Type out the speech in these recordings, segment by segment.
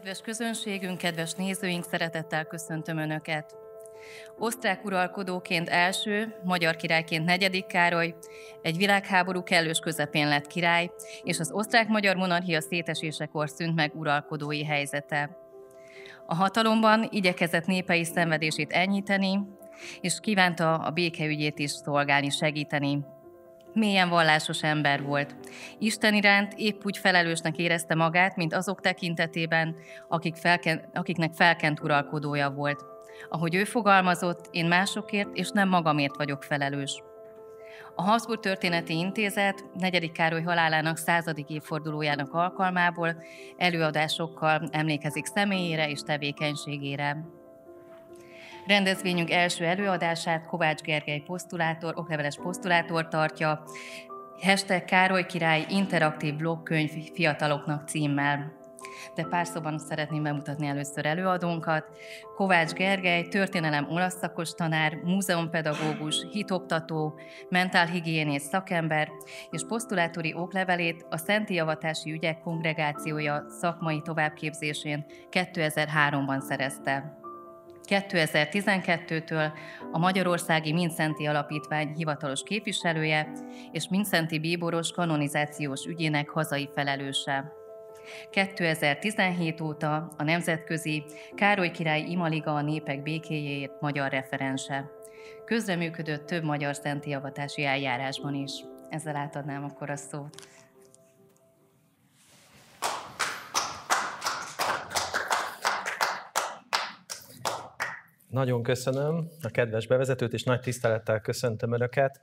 Kedves közönségünk, kedves nézőink, szeretettel köszöntöm Önöket! Osztrák uralkodóként első, magyar királyként negyedik Károly, egy világháború kellős közepén lett király, és az osztrák-magyar monarchia szétesésekor szűnt meg uralkodói helyzete. A hatalomban igyekezett népei szenvedését enyhíteni, és kívánta a békeügyét is szolgálni, segíteni, Mélyen vallásos ember volt. Isten iránt épp úgy felelősnek érezte magát, mint azok tekintetében, akik felken, akiknek felkent uralkodója volt. Ahogy ő fogalmazott, én másokért és nem magamért vagyok felelős. A Habsburg Történeti Intézet 4. Károly halálának századik évfordulójának alkalmából előadásokkal emlékezik személyére és tevékenységére. Rendezvényünk első előadását Kovács Gergely posztulátor, okleveles posztulátor tartja, hashtag Károly Király interaktív blogkönyv fiataloknak címmel. De pár szóban szeretném bemutatni először előadónkat. Kovács Gergely, történelem olasz szakos tanár, múzeumpedagógus, hitoktató, mentálhigiénész szakember, és posztulátori oklevelét a Szenti Javatási Ügyek Kongregációja szakmai továbbképzésén 2003-ban szerezte. 2012-től a Magyarországi Mincenti Alapítvány hivatalos képviselője és Mincenti Bíboros kanonizációs ügyének hazai felelőse. 2017 óta a Nemzetközi Károly Király Imaliga a Népek Békéjéért magyar referense. Közreműködött több magyar szentélavatási eljárásban is. Ezzel átadnám akkor a szót. Nagyon köszönöm a kedves bevezetőt, és nagy tisztelettel köszöntöm Önöket.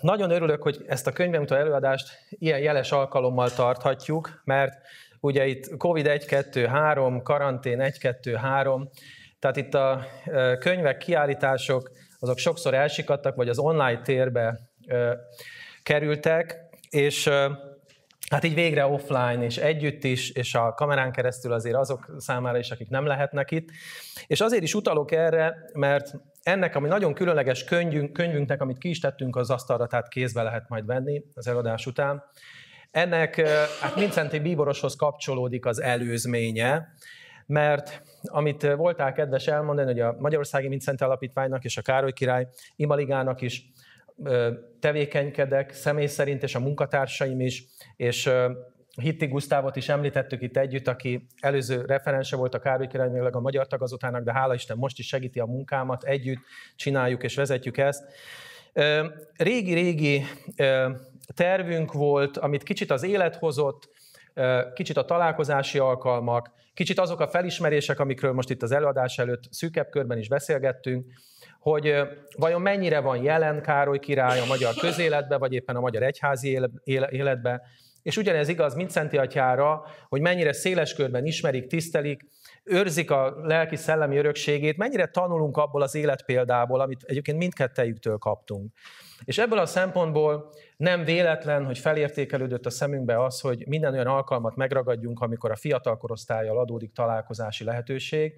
Nagyon örülök, hogy ezt a könyvemutó előadást ilyen jeles alkalommal tarthatjuk, mert ugye itt COVID 1-2-3, karantén 1-2-3, tehát itt a könyvek, kiállítások, azok sokszor elsikadtak, vagy az online térbe kerültek, és Hát így végre offline és együtt is, és a kamerán keresztül azért azok számára is, akik nem lehetnek itt. És azért is utalok erre, mert ennek, ami nagyon különleges könyvünk, könyvünknek, amit ki is tettünk az asztalra, tehát kézbe lehet majd venni az előadás után, ennek hát Mincenti Bíboroshoz kapcsolódik az előzménye, mert amit voltál kedves elmondani, hogy a Magyarországi Mincenti Alapítványnak és a Károly Király Imaligának is tevékenykedek személy szerint, és a munkatársaim is, és Hitti Gusztávot is említettük itt együtt, aki előző referense volt a Károly királynőleg a magyar tagazatának, de hála Isten most is segíti a munkámat, együtt csináljuk és vezetjük ezt. Régi-régi tervünk volt, amit kicsit az élet hozott, kicsit a találkozási alkalmak, kicsit azok a felismerések, amikről most itt az előadás előtt szűkebb körben is beszélgettünk, hogy vajon mennyire van jelen Károly király a magyar közéletbe, vagy éppen a magyar egyházi életbe, és ugyanez igaz mint Szenti Atyára, hogy mennyire széles körben ismerik, tisztelik, őrzik a lelki-szellemi örökségét, mennyire tanulunk abból az életpéldából, amit egyébként mindkettejüktől kaptunk. És ebből a szempontból nem véletlen, hogy felértékelődött a szemünkbe az, hogy minden olyan alkalmat megragadjunk, amikor a fiatal korosztályjal adódik találkozási lehetőség.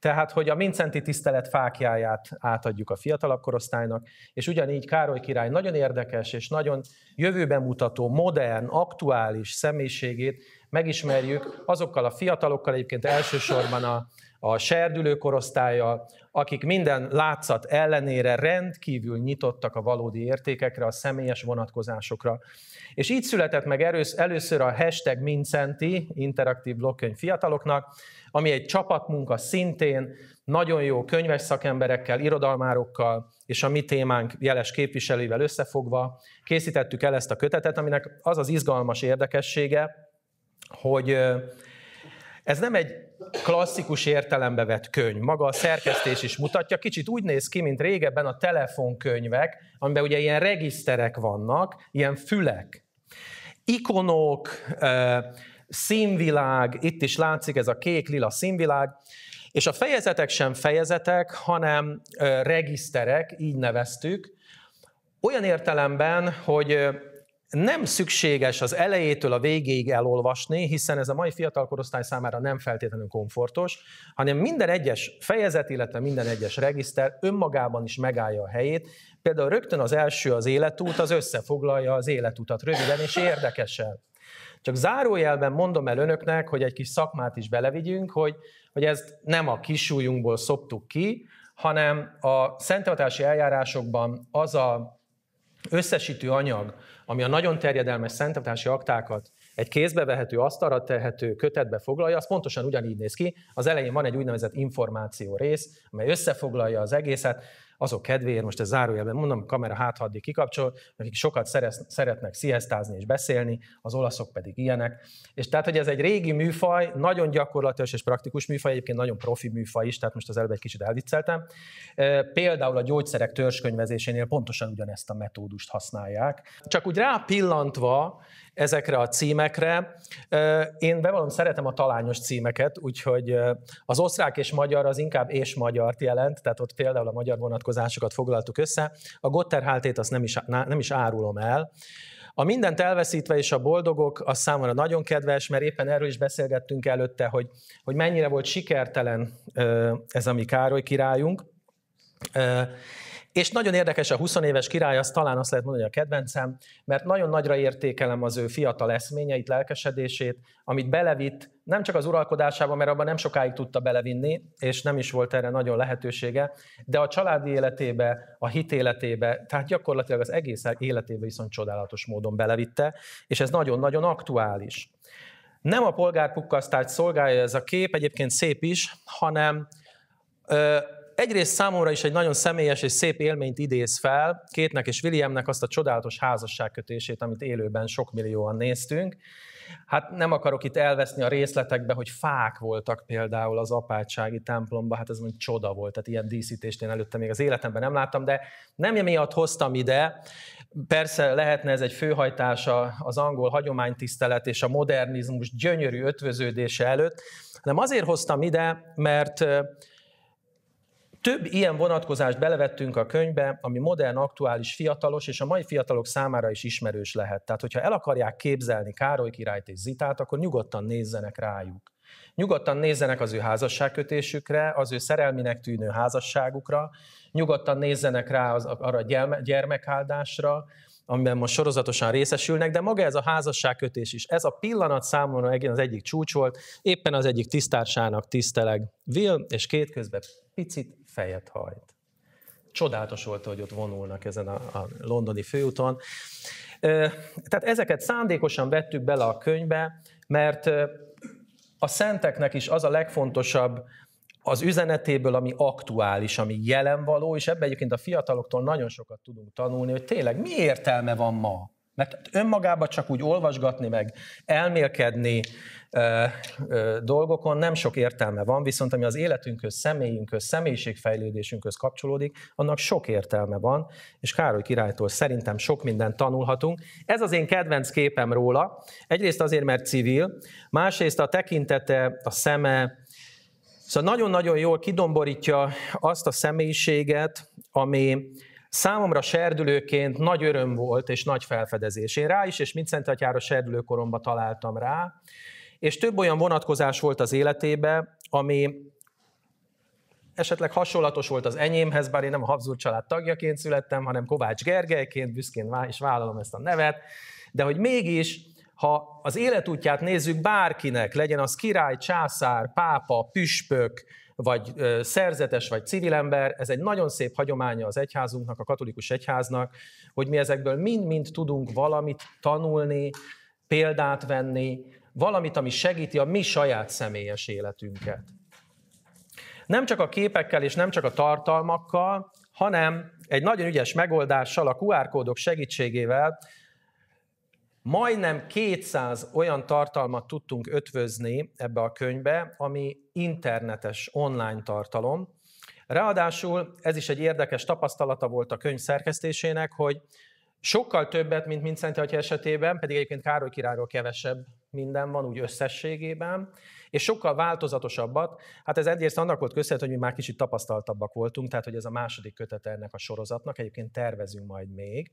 Tehát, hogy a mincenti tisztelet fákjáját átadjuk a fiatalabb korosztálynak, és ugyanígy Károly király nagyon érdekes és nagyon jövőben mutató, modern, aktuális személyiségét megismerjük azokkal a fiatalokkal, egyébként elsősorban a a serdülő korosztálya, akik minden látszat ellenére rendkívül nyitottak a valódi értékekre, a személyes vonatkozásokra. És így született meg először a hashtag Mincenti, interaktív blokkönyv fiataloknak, ami egy csapatmunka szintén, nagyon jó könyves szakemberekkel, irodalmárokkal és a mi témánk jeles képviselőivel összefogva készítettük el ezt a kötetet, aminek az az izgalmas érdekessége, hogy ez nem egy klasszikus értelembe vett könyv. Maga a szerkesztés is mutatja, kicsit úgy néz ki, mint régebben a telefonkönyvek, amiben ugye ilyen regiszterek vannak, ilyen fülek. Ikonok, színvilág, itt is látszik ez a kék-lila színvilág, és a fejezetek sem fejezetek, hanem regiszterek, így neveztük, olyan értelemben, hogy nem szükséges az elejétől a végéig elolvasni, hiszen ez a mai fiatal korosztály számára nem feltétlenül komfortos, hanem minden egyes fejezet, illetve minden egyes regiszter önmagában is megállja a helyét. Például rögtön az első az életút, az összefoglalja az életutat röviden és érdekesen. Csak zárójelben mondom el önöknek, hogy egy kis szakmát is belevigyünk, hogy, hogy ezt nem a kisújunkból szoptuk ki, hanem a szenteltási eljárásokban az a összesítő anyag, ami a nagyon terjedelmes szenteltási aktákat egy kézbe vehető, asztalra tehető kötetbe foglalja, az pontosan ugyanígy néz ki. Az elején van egy úgynevezett információ rész, amely összefoglalja az egészet, azok kedvéért, most ez zárójelben mondom, a kamera háthaddig kikapcsol, akik sokat szerez, szeretnek sziasztázni és beszélni, az olaszok pedig ilyenek. És tehát, hogy ez egy régi műfaj, nagyon gyakorlatilag és praktikus műfaj, egyébként nagyon profi műfaj is, tehát most az előbb egy kicsit elvicceltem. Például a gyógyszerek törzskönyvezésénél pontosan ugyanezt a metódust használják. Csak úgy rápillantva ezekre a címekre. Én bevallom, szeretem a talányos címeket, úgyhogy az osztrák és magyar az inkább és magyart jelent, tehát ott például a magyar vonatkozásokat foglaltuk össze. A Gotterháltét azt nem is, nem is árulom el. A mindent elveszítve és a boldogok, az számomra nagyon kedves, mert éppen erről is beszélgettünk előtte, hogy, hogy mennyire volt sikertelen ez a mi Károly királyunk. És nagyon érdekes a 20 éves király, azt talán azt lehet mondani a kedvencem, mert nagyon nagyra értékelem az ő fiatal eszményeit, lelkesedését, amit belevitt nem csak az uralkodásába, mert abban nem sokáig tudta belevinni, és nem is volt erre nagyon lehetősége, de a családi életébe, a hit életébe, tehát gyakorlatilag az egész életébe viszont csodálatos módon belevitte, és ez nagyon-nagyon aktuális. Nem a polgárpukkasztást szolgálja ez a kép, egyébként szép is, hanem egyrészt számomra is egy nagyon személyes és szép élményt idéz fel, Kétnek és Williamnek azt a csodálatos házasságkötését, amit élőben sok millióan néztünk. Hát nem akarok itt elveszni a részletekbe, hogy fák voltak például az apátsági templomba, hát ez mondjuk csoda volt, tehát ilyen díszítést én előtte még az életemben nem láttam, de nem emiatt hoztam ide. Persze lehetne ez egy főhajtása az angol hagyománytisztelet és a modernizmus gyönyörű ötvöződése előtt, hanem azért hoztam ide, mert több ilyen vonatkozást belevettünk a könyvbe, ami modern, aktuális, fiatalos, és a mai fiatalok számára is ismerős lehet. Tehát, hogyha el akarják képzelni Károly királyt és Zitát, akkor nyugodtan nézzenek rájuk. Nyugodtan nézzenek az ő házasságkötésükre, az ő szerelminek tűnő házasságukra, nyugodtan nézzenek rá az, arra a gyermekáldásra, amiben most sorozatosan részesülnek, de maga ez a házasságkötés is. Ez a pillanat számomra az egyik csúcs volt, éppen az egyik tisztársának tiszteleg Will, és két közben picit fejet hajt. Csodálatos volt, hogy ott vonulnak ezen a, a londoni főúton. Tehát ezeket szándékosan vettük bele a könyvbe, mert a szenteknek is az a legfontosabb az üzenetéből, ami aktuális, ami jelen való, és ebben egyébként a fiataloktól nagyon sokat tudunk tanulni, hogy tényleg mi értelme van ma? Mert önmagában csak úgy olvasgatni, meg elmélkedni ö, ö, dolgokon nem sok értelme van, viszont ami az életünkhöz, személyünkhöz, személyiségfejlődésünkhöz kapcsolódik, annak sok értelme van, és Károly királytól szerintem sok mindent tanulhatunk. Ez az én kedvenc képem róla. Egyrészt azért, mert civil, másrészt a tekintete, a szeme, Szóval nagyon-nagyon jól kidomborítja azt a személyiséget, ami, Számomra serdülőként nagy öröm volt, és nagy felfedezés. Én rá is, és Mincent atyára serdülőkoromban találtam rá, és több olyan vonatkozás volt az életébe, ami esetleg hasonlatos volt az enyémhez, bár én nem a Habsburg család tagjaként születtem, hanem Kovács Gergelyként, büszkén is vállalom ezt a nevet, de hogy mégis, ha az életútját nézzük bárkinek, legyen az király, császár, pápa, püspök, vagy szerzetes, vagy civil ember, ez egy nagyon szép hagyománya az egyházunknak, a katolikus egyháznak, hogy mi ezekből mind-mind tudunk valamit tanulni, példát venni, valamit, ami segíti a mi saját személyes életünket. Nem csak a képekkel és nem csak a tartalmakkal, hanem egy nagyon ügyes megoldással, a QR kódok segítségével Majdnem 200 olyan tartalmat tudtunk ötvözni ebbe a könyvbe, ami internetes, online tartalom. Ráadásul ez is egy érdekes tapasztalata volt a könyv szerkesztésének, hogy sokkal többet, mint Mincenti Atya esetében, pedig egyébként Károly királyról kevesebb minden van úgy összességében, és sokkal változatosabbat. Hát ez egyrészt annak volt köszönhető, hogy mi már kicsit tapasztaltabbak voltunk, tehát hogy ez a második kötet ennek a sorozatnak, egyébként tervezünk majd még.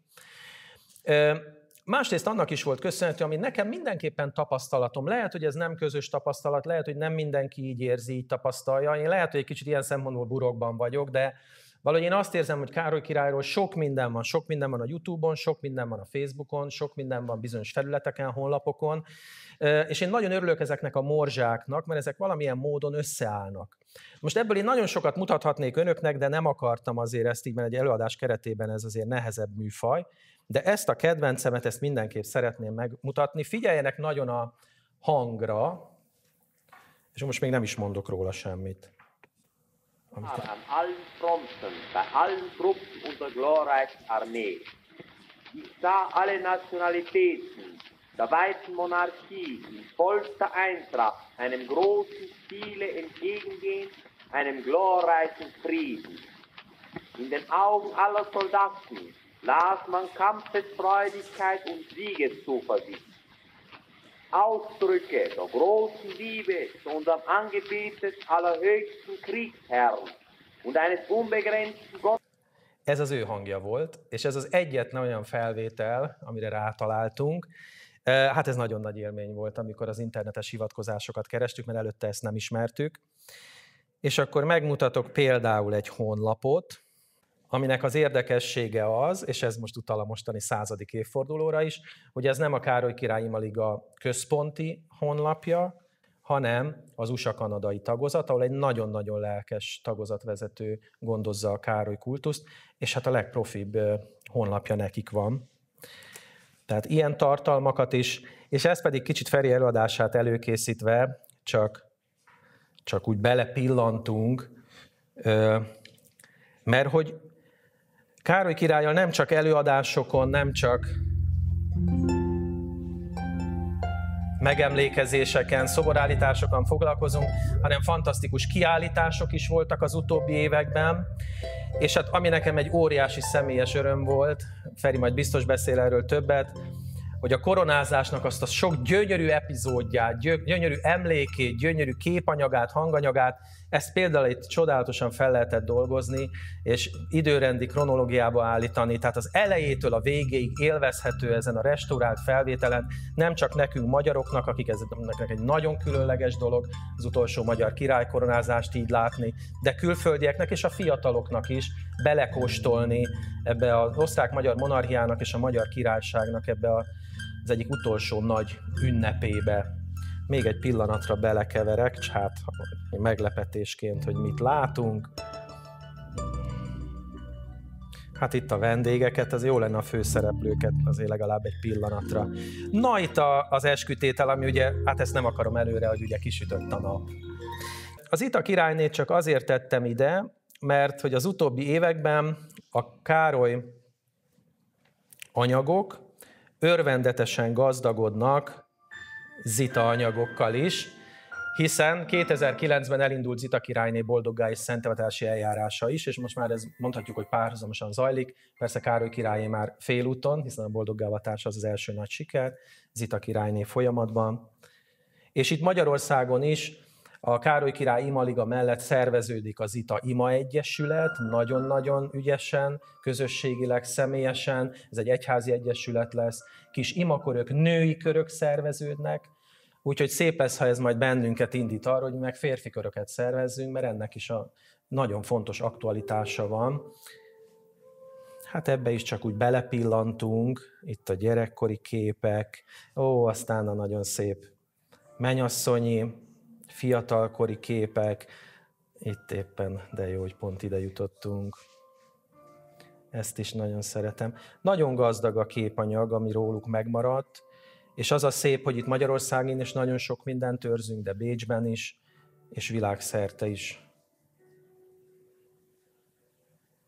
Másrészt annak is volt köszönhető, ami nekem mindenképpen tapasztalatom. Lehet, hogy ez nem közös tapasztalat, lehet, hogy nem mindenki így érzi, így tapasztalja. Én lehet, hogy egy kicsit ilyen szempontból burokban vagyok, de valahogy én azt érzem, hogy Károly királyról sok minden van. Sok minden van a YouTube-on, sok minden van a Facebookon, sok minden van bizonyos felületeken, honlapokon. És én nagyon örülök ezeknek a morzsáknak, mert ezek valamilyen módon összeállnak. Most ebből én nagyon sokat mutathatnék önöknek, de nem akartam azért ezt így, mert egy előadás keretében ez azért nehezebb műfaj de ezt a kedvencemet, ezt mindenképp szeretném megmutatni. Figyeljenek nagyon a hangra, és most még nem is mondok róla semmit. Amit... An allen Fronten, bei allen Truppen unserer glorreichen Armee. Ich sah alle Nationalitäten der weißen Monarchie in vollster Eintracht einem großen Ziele entgegengehen, einem glorreichen Frieden. In den Augen aller Soldaten las man Kampfesfreudigkeit und Siegeszuversicht. Ausdrücke der großen Liebe zu unserem angebeteten allerhöchsten Kriegsherrn und eines unbegrenzten Gottes. Ez az ő hangja volt, és ez az egyetlen olyan felvétel, amire rátaláltunk. Hát ez nagyon nagy élmény volt, amikor az internetes hivatkozásokat kerestük, mert előtte ezt nem ismertük. És akkor megmutatok például egy honlapot, aminek az érdekessége az, és ez most utal a mostani századik évfordulóra is, hogy ez nem a Károly Király Imaliga központi honlapja, hanem az USA-kanadai tagozat, ahol egy nagyon-nagyon lelkes tagozatvezető gondozza a Károly kultuszt, és hát a legprofibb honlapja nekik van. Tehát ilyen tartalmakat is, és ez pedig kicsit Feri előadását előkészítve, csak, csak úgy belepillantunk, mert hogy Károly királlyal nem csak előadásokon, nem csak megemlékezéseken, szoborállításokon foglalkozunk, hanem fantasztikus kiállítások is voltak az utóbbi években. És hát ami nekem egy óriási személyes öröm volt, Feri majd biztos beszél erről többet, hogy a koronázásnak azt a sok gyönyörű epizódját, gyönyörű emlékét, gyönyörű képanyagát, hanganyagát ezt például itt csodálatosan fel lehetett dolgozni, és időrendi kronológiába állítani, tehát az elejétől a végéig élvezhető ezen a restaurált felvételen, nem csak nekünk magyaroknak, akik ez egy nagyon különleges dolog, az utolsó magyar királykoronázást így látni, de külföldieknek és a fiataloknak is belekóstolni ebbe az osztrák-magyar monarchiának és a magyar királyságnak ebbe a, az egyik utolsó nagy ünnepébe még egy pillanatra belekeverek, hát meglepetésként, hogy mit látunk. Hát itt a vendégeket, az jó lenne a főszereplőket azért legalább egy pillanatra. Na itt a, az eskütétel, ami ugye, hát ezt nem akarom előre, hogy ugye kisütött a nap. Az Ita királynét csak azért tettem ide, mert hogy az utóbbi években a Károly anyagok örvendetesen gazdagodnak zita anyagokkal is, hiszen 2009-ben elindult Zita királyné boldoggá és szentevetési eljárása is, és most már ez mondhatjuk, hogy párhuzamosan zajlik. Persze Károly királyé már félúton, hiszen a boldoggávatás az az első nagy siker, Zita királyné folyamatban. És itt Magyarországon is a Károly király imaliga mellett szerveződik az ITA Ima Egyesület, nagyon-nagyon ügyesen, közösségileg, személyesen, ez egy egyházi egyesület lesz, kis imakörök, női körök szerveződnek, Úgyhogy szép ez, ha ez majd bennünket indít arra, hogy meg férfi köröket szervezzünk, mert ennek is a nagyon fontos aktualitása van. Hát ebbe is csak úgy belepillantunk, itt a gyerekkori képek, ó, aztán a nagyon szép menyasszonyi, fiatalkori képek, itt éppen, de jó, hogy pont ide jutottunk. Ezt is nagyon szeretem. Nagyon gazdag a képanyag, ami róluk megmaradt, és az a szép, hogy itt Magyarországon is nagyon sok mindent őrzünk, de Bécsben is, és világszerte is.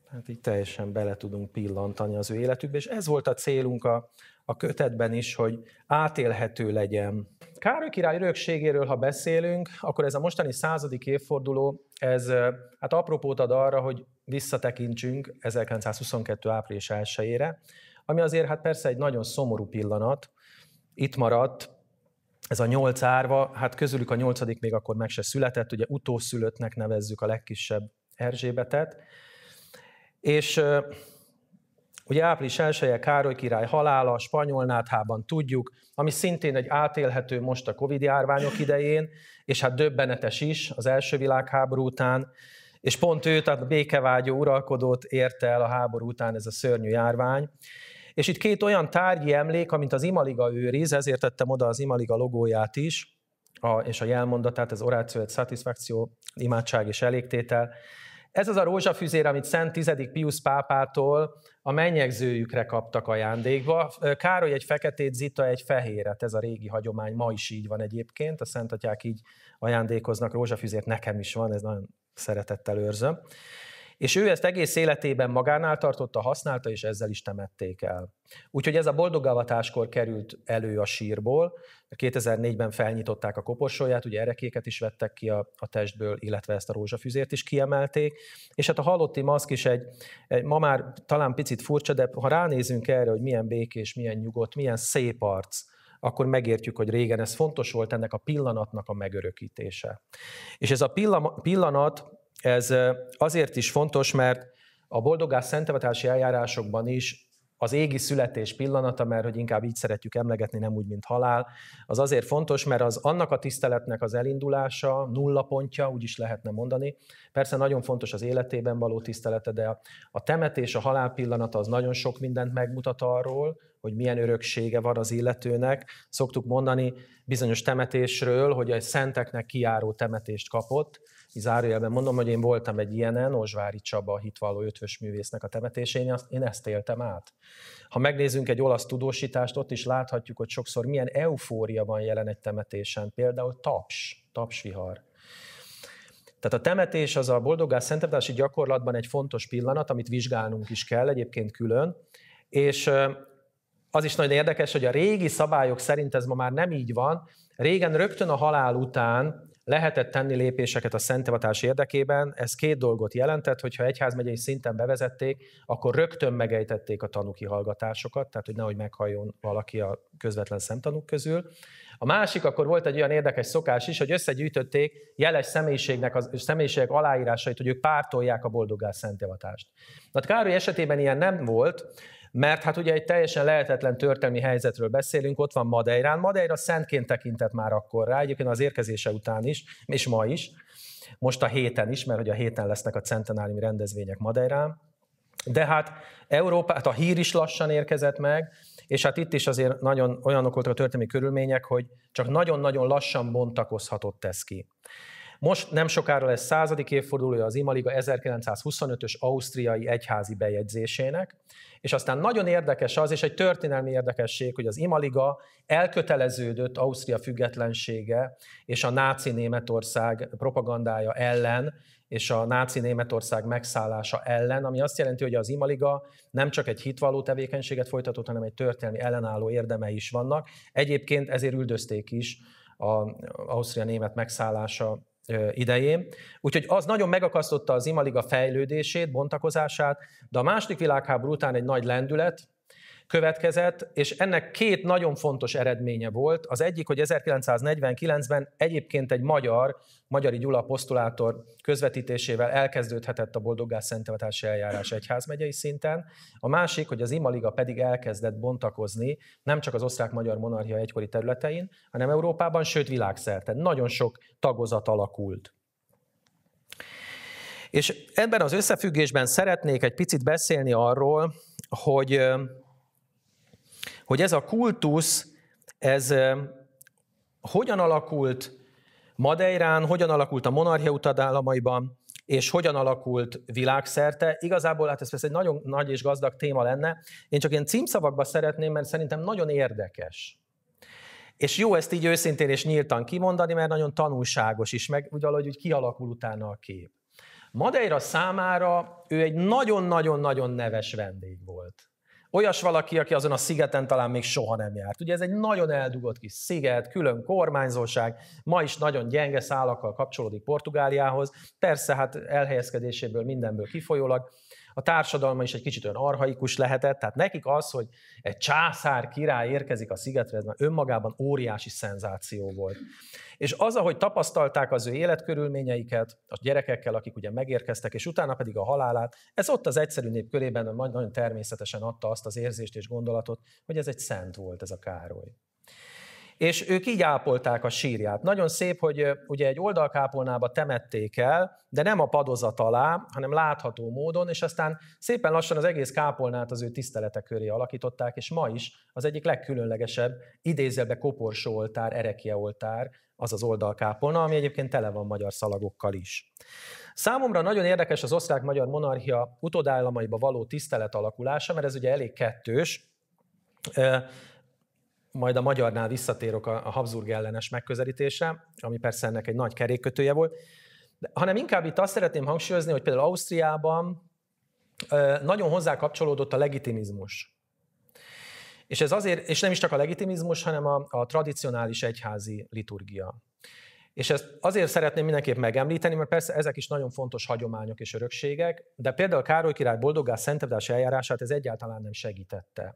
Hát így teljesen bele tudunk pillantani az ő életükbe, és ez volt a célunk a, a kötetben is, hogy átélhető legyen. Károly király örökségéről, ha beszélünk, akkor ez a mostani századik évforduló, ez hát apropót ad arra, hogy visszatekintsünk 1922. április 1 ami azért hát persze egy nagyon szomorú pillanat, itt maradt, ez a nyolc árva, hát közülük a nyolcadik még akkor meg se született, ugye utószülöttnek nevezzük a legkisebb Erzsébetet. És ugye április 1 Károly király halála, a spanyol náthában tudjuk, ami szintén egy átélhető most a Covid járványok idején, és hát döbbenetes is az első világháború után, és pont ő, tehát a békevágyó uralkodót érte el a háború után ez a szörnyű járvány. És itt két olyan tárgyi emlék, amint az Imaliga őriz, ezért tettem oda az Imaliga logóját is, a, és a jelmondatát, ez oráció, egy szatiszfakció, imádság és elégtétel. Ez az a rózsafüzér, amit Szent Tizedik Pius pápától a mennyegzőjükre kaptak ajándékba. Károly egy feketét, Zita egy fehéret, ez a régi hagyomány, ma is így van egyébként, a szentatyák így ajándékoznak, rózsafüzért nekem is van, ez nagyon szeretettel őrzöm. És ő ezt egész életében magánál tartotta, használta, és ezzel is temették el. Úgyhogy ez a boldogavatáskor került elő a sírból. 2004-ben felnyitották a koporsóját, ugye erekéket is vettek ki a, a testből, illetve ezt a rózsafüzért is kiemelték. És hát a halotti maszk is egy, egy, ma már talán picit furcsa, de ha ránézünk erre, hogy milyen békés, milyen nyugodt, milyen szép arc, akkor megértjük, hogy régen ez fontos volt ennek a pillanatnak a megörökítése. És ez a pillanat ez azért is fontos, mert a boldogás szentevetási eljárásokban is az égi születés pillanata, mert hogy inkább így szeretjük emlegetni, nem úgy, mint halál, az azért fontos, mert az annak a tiszteletnek az elindulása, nulla pontja, úgy is lehetne mondani. Persze nagyon fontos az életében való tisztelete, de a temetés, a halál pillanata az nagyon sok mindent megmutat arról, hogy milyen öröksége van az illetőnek. Szoktuk mondani bizonyos temetésről, hogy egy szenteknek kiáró temetést kapott, zárójelben mondom, hogy én voltam egy ilyenen, Ozsvári Csaba hitvalló ötvös művésznek a temetésén, én, ezt éltem át. Ha megnézzünk egy olasz tudósítást, ott is láthatjuk, hogy sokszor milyen eufória van jelen egy temetésen, például taps, tapsvihar. Tehát a temetés az a boldogás szentetási gyakorlatban egy fontos pillanat, amit vizsgálnunk is kell egyébként külön, és az is nagyon érdekes, hogy a régi szabályok szerint ez ma már nem így van. Régen rögtön a halál után lehetett tenni lépéseket a szentivatás érdekében, ez két dolgot jelentett, hogyha egyházmegyei szinten bevezették, akkor rögtön megejtették a tanúki hallgatásokat, tehát hogy nehogy meghalljon valaki a közvetlen szemtanúk közül. A másik, akkor volt egy olyan érdekes szokás is, hogy összegyűjtötték jeles személyiségnek az, személyiségek aláírásait, hogy ők pártolják a boldogás szentevatást. Na, hát Károly esetében ilyen nem volt, mert hát ugye egy teljesen lehetetlen történelmi helyzetről beszélünk, ott van Madeirán. Madeira szentként tekintett már akkor rá, egyébként az érkezése után is, és ma is. Most a héten is, mert hogy a héten lesznek a centenáriumi rendezvények Madeirán. De hát Európa, hát a hír is lassan érkezett meg, és hát itt is azért nagyon olyanok voltak a történelmi körülmények, hogy csak nagyon-nagyon lassan bontakozhatott ez ki. Most nem sokára lesz századik évfordulója az Imaliga 1925-ös ausztriai egyházi bejegyzésének, és aztán nagyon érdekes az, és egy történelmi érdekesség, hogy az Imaliga elköteleződött Ausztria függetlensége és a náci Németország propagandája ellen, és a náci Németország megszállása ellen, ami azt jelenti, hogy az Imaliga nem csak egy hitvalló tevékenységet folytatott, hanem egy történelmi ellenálló érdemei is vannak. Egyébként ezért üldözték is az Ausztria-német megszállása idején. Úgyhogy az nagyon megakasztotta az imaliga fejlődését, bontakozását, de a második világháború után egy nagy lendület, következett, és ennek két nagyon fontos eredménye volt. Az egyik, hogy 1949-ben egyébként egy magyar, Magyari Gyula posztulátor közvetítésével elkezdődhetett a boldoggás Szentevetási eljárás egyházmegyei szinten. A másik, hogy az Imaliga pedig elkezdett bontakozni nem csak az osztrák-magyar monarchia egykori területein, hanem Európában, sőt világszerte. Nagyon sok tagozat alakult. És ebben az összefüggésben szeretnék egy picit beszélni arról, hogy hogy ez a kultusz, ez hogyan alakult Madeirán, hogyan alakult a monarchia utadállamaiban, és hogyan alakult világszerte. Igazából hát ez persze egy nagyon nagy és gazdag téma lenne. Én csak ilyen címszavakba szeretném, mert szerintem nagyon érdekes. És jó ezt így őszintén és nyíltan kimondani, mert nagyon tanulságos is, meg úgy valahogy hogy kialakul utána a kép. Madeira számára ő egy nagyon-nagyon-nagyon neves vendég volt. Olyas valaki, aki azon a szigeten talán még soha nem járt. Ugye ez egy nagyon eldugott kis sziget, külön kormányzóság, ma is nagyon gyenge szálakkal kapcsolódik Portugáliához, persze hát elhelyezkedéséből mindenből kifolyólag a társadalma is egy kicsit olyan arhaikus lehetett, tehát nekik az, hogy egy császár király érkezik a szigetre, ez már önmagában óriási szenzáció volt. És az, ahogy tapasztalták az ő életkörülményeiket, a gyerekekkel, akik ugye megérkeztek, és utána pedig a halálát, ez ott az egyszerű nép körében nagyon természetesen adta azt az érzést és gondolatot, hogy ez egy szent volt ez a Károly. És ők így ápolták a sírját. Nagyon szép, hogy ugye egy oldalkápolnába temették el, de nem a padozat alá, hanem látható módon, és aztán szépen lassan az egész kápolnát az ő tisztelete köré alakították, és ma is az egyik legkülönlegesebb idézelbe koporsó oltár, erekje oltár, az az oldalkápolna, ami egyébként tele van magyar szalagokkal is. Számomra nagyon érdekes az osztrák-magyar monarchia utódállamaiba való tisztelet alakulása, mert ez ugye elég kettős majd a magyarnál visszatérok a, a Habsburg ellenes megközelítése, ami persze ennek egy nagy kerékkötője volt, de, hanem inkább itt azt szeretném hangsúlyozni, hogy például Ausztriában nagyon hozzá kapcsolódott a legitimizmus. És ez azért, és nem is csak a legitimizmus, hanem a, a tradicionális egyházi liturgia. És ezt azért szeretném mindenképp megemlíteni, mert persze ezek is nagyon fontos hagyományok és örökségek, de például Károly király boldogás szentedási eljárását ez egyáltalán nem segítette.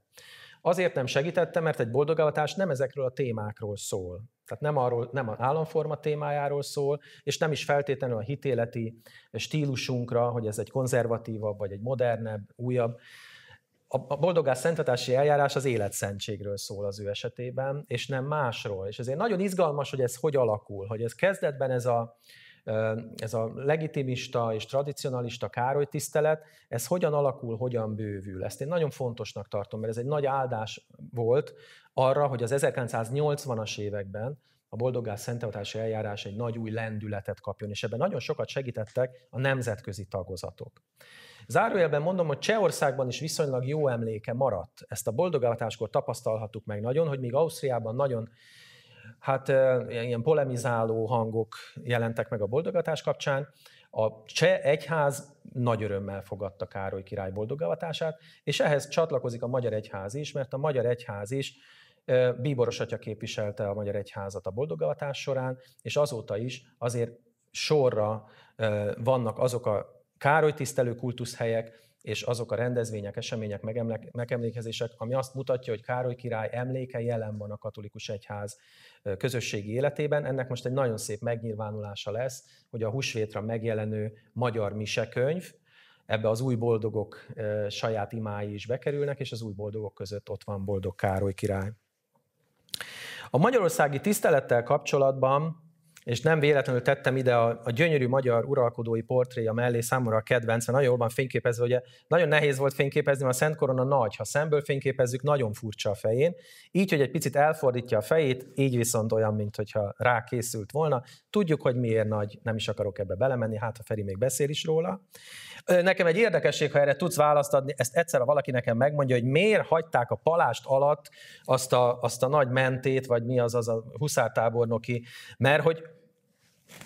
Azért nem segítette, mert egy boldogavatás nem ezekről a témákról szól. Tehát nem, arról, nem az államforma témájáról szól, és nem is feltétlenül a hitéleti stílusunkra, hogy ez egy konzervatívabb, vagy egy modernebb, újabb. A boldogás szentetási eljárás az életszentségről szól az ő esetében, és nem másról. És ezért nagyon izgalmas, hogy ez hogy alakul, hogy ez kezdetben ez a, ez a legitimista és tradicionalista Károly tisztelet, ez hogyan alakul, hogyan bővül. Ezt én nagyon fontosnak tartom, mert ez egy nagy áldás volt arra, hogy az 1980-as években a boldogás szenteltási eljárás egy nagy új lendületet kapjon, és ebben nagyon sokat segítettek a nemzetközi tagozatok. Zárójelben mondom, hogy Csehországban is viszonylag jó emléke maradt. Ezt a boldogátáskor tapasztalhattuk meg nagyon, hogy még Ausztriában nagyon hát ilyen polemizáló hangok jelentek meg a boldogatás kapcsán. A cseh egyház nagy örömmel fogadta Károly király boldogatását, és ehhez csatlakozik a magyar egyház is, mert a magyar egyház is Bíboros atya képviselte a magyar egyházat a boldogatás során, és azóta is azért sorra vannak azok a Károly tisztelő kultuszhelyek, és azok a rendezvények, események, megemlékezések, ami azt mutatja, hogy Károly király emléke jelen van a katolikus egyház közösségi életében. Ennek most egy nagyon szép megnyilvánulása lesz, hogy a húsvétra megjelenő magyar misekönyv, ebbe az új boldogok saját imái is bekerülnek, és az új boldogok között ott van boldog Károly király. A magyarországi tisztelettel kapcsolatban és nem véletlenül tettem ide a, a gyönyörű magyar uralkodói portréja mellé számomra a kedvenc, mert nagyon jól van fényképezve, ugye nagyon nehéz volt fényképezni, mert a Szent Korona nagy, ha szemből fényképezzük, nagyon furcsa a fején, így, hogy egy picit elfordítja a fejét, így viszont olyan, mint hogyha rá készült volna. Tudjuk, hogy miért nagy, nem is akarok ebbe belemenni, hát a Feri még beszél is róla. Nekem egy érdekesség, ha erre tudsz választ adni, ezt egyszer valaki nekem megmondja, hogy miért hagyták a palást alatt azt a, azt a nagy mentét, vagy mi az az a huszártábornoki, mert hogy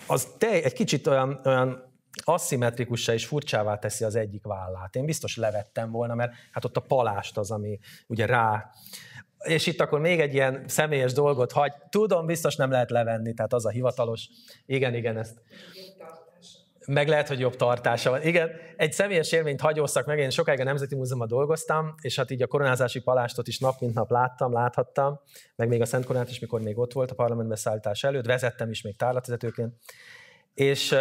az te egy kicsit olyan, olyan asszimetrikussá és furcsává teszi az egyik vállát. Én biztos levettem volna, mert hát ott a palást az, ami ugye rá. És itt akkor még egy ilyen személyes dolgot hagy. Tudom, biztos nem lehet levenni, tehát az a hivatalos. Igen, igen, ezt meg lehet, hogy jobb tartása van. Igen, egy személyes élményt hagyóztak meg, én sokáig a Nemzeti Múzeumban dolgoztam, és hát így a koronázási palástot is nap mint nap láttam, láthattam, meg még a Szent Koronát is, mikor még ott volt a parlament beszállítás előtt, vezettem is még tárlatvezetőként. És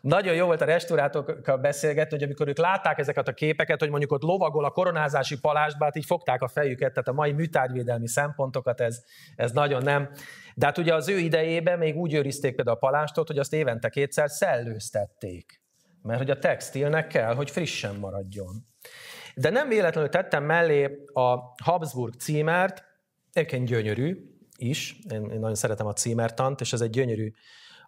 nagyon jó volt a restaurátokkal beszélgetni, hogy amikor ők látták ezeket a képeket, hogy mondjuk ott lovagol a koronázási palástba, hát így fogták a fejüket, tehát a mai műtárgyvédelmi szempontokat ez, ez nagyon nem. De hát ugye az ő idejében még úgy őrizték például a palástot, hogy azt évente kétszer szellőztették. Mert hogy a textilnek kell, hogy frissen maradjon. De nem véletlenül tettem mellé a Habsburg címert, egyébként gyönyörű is, én, én nagyon szeretem a címertant, és ez egy gyönyörű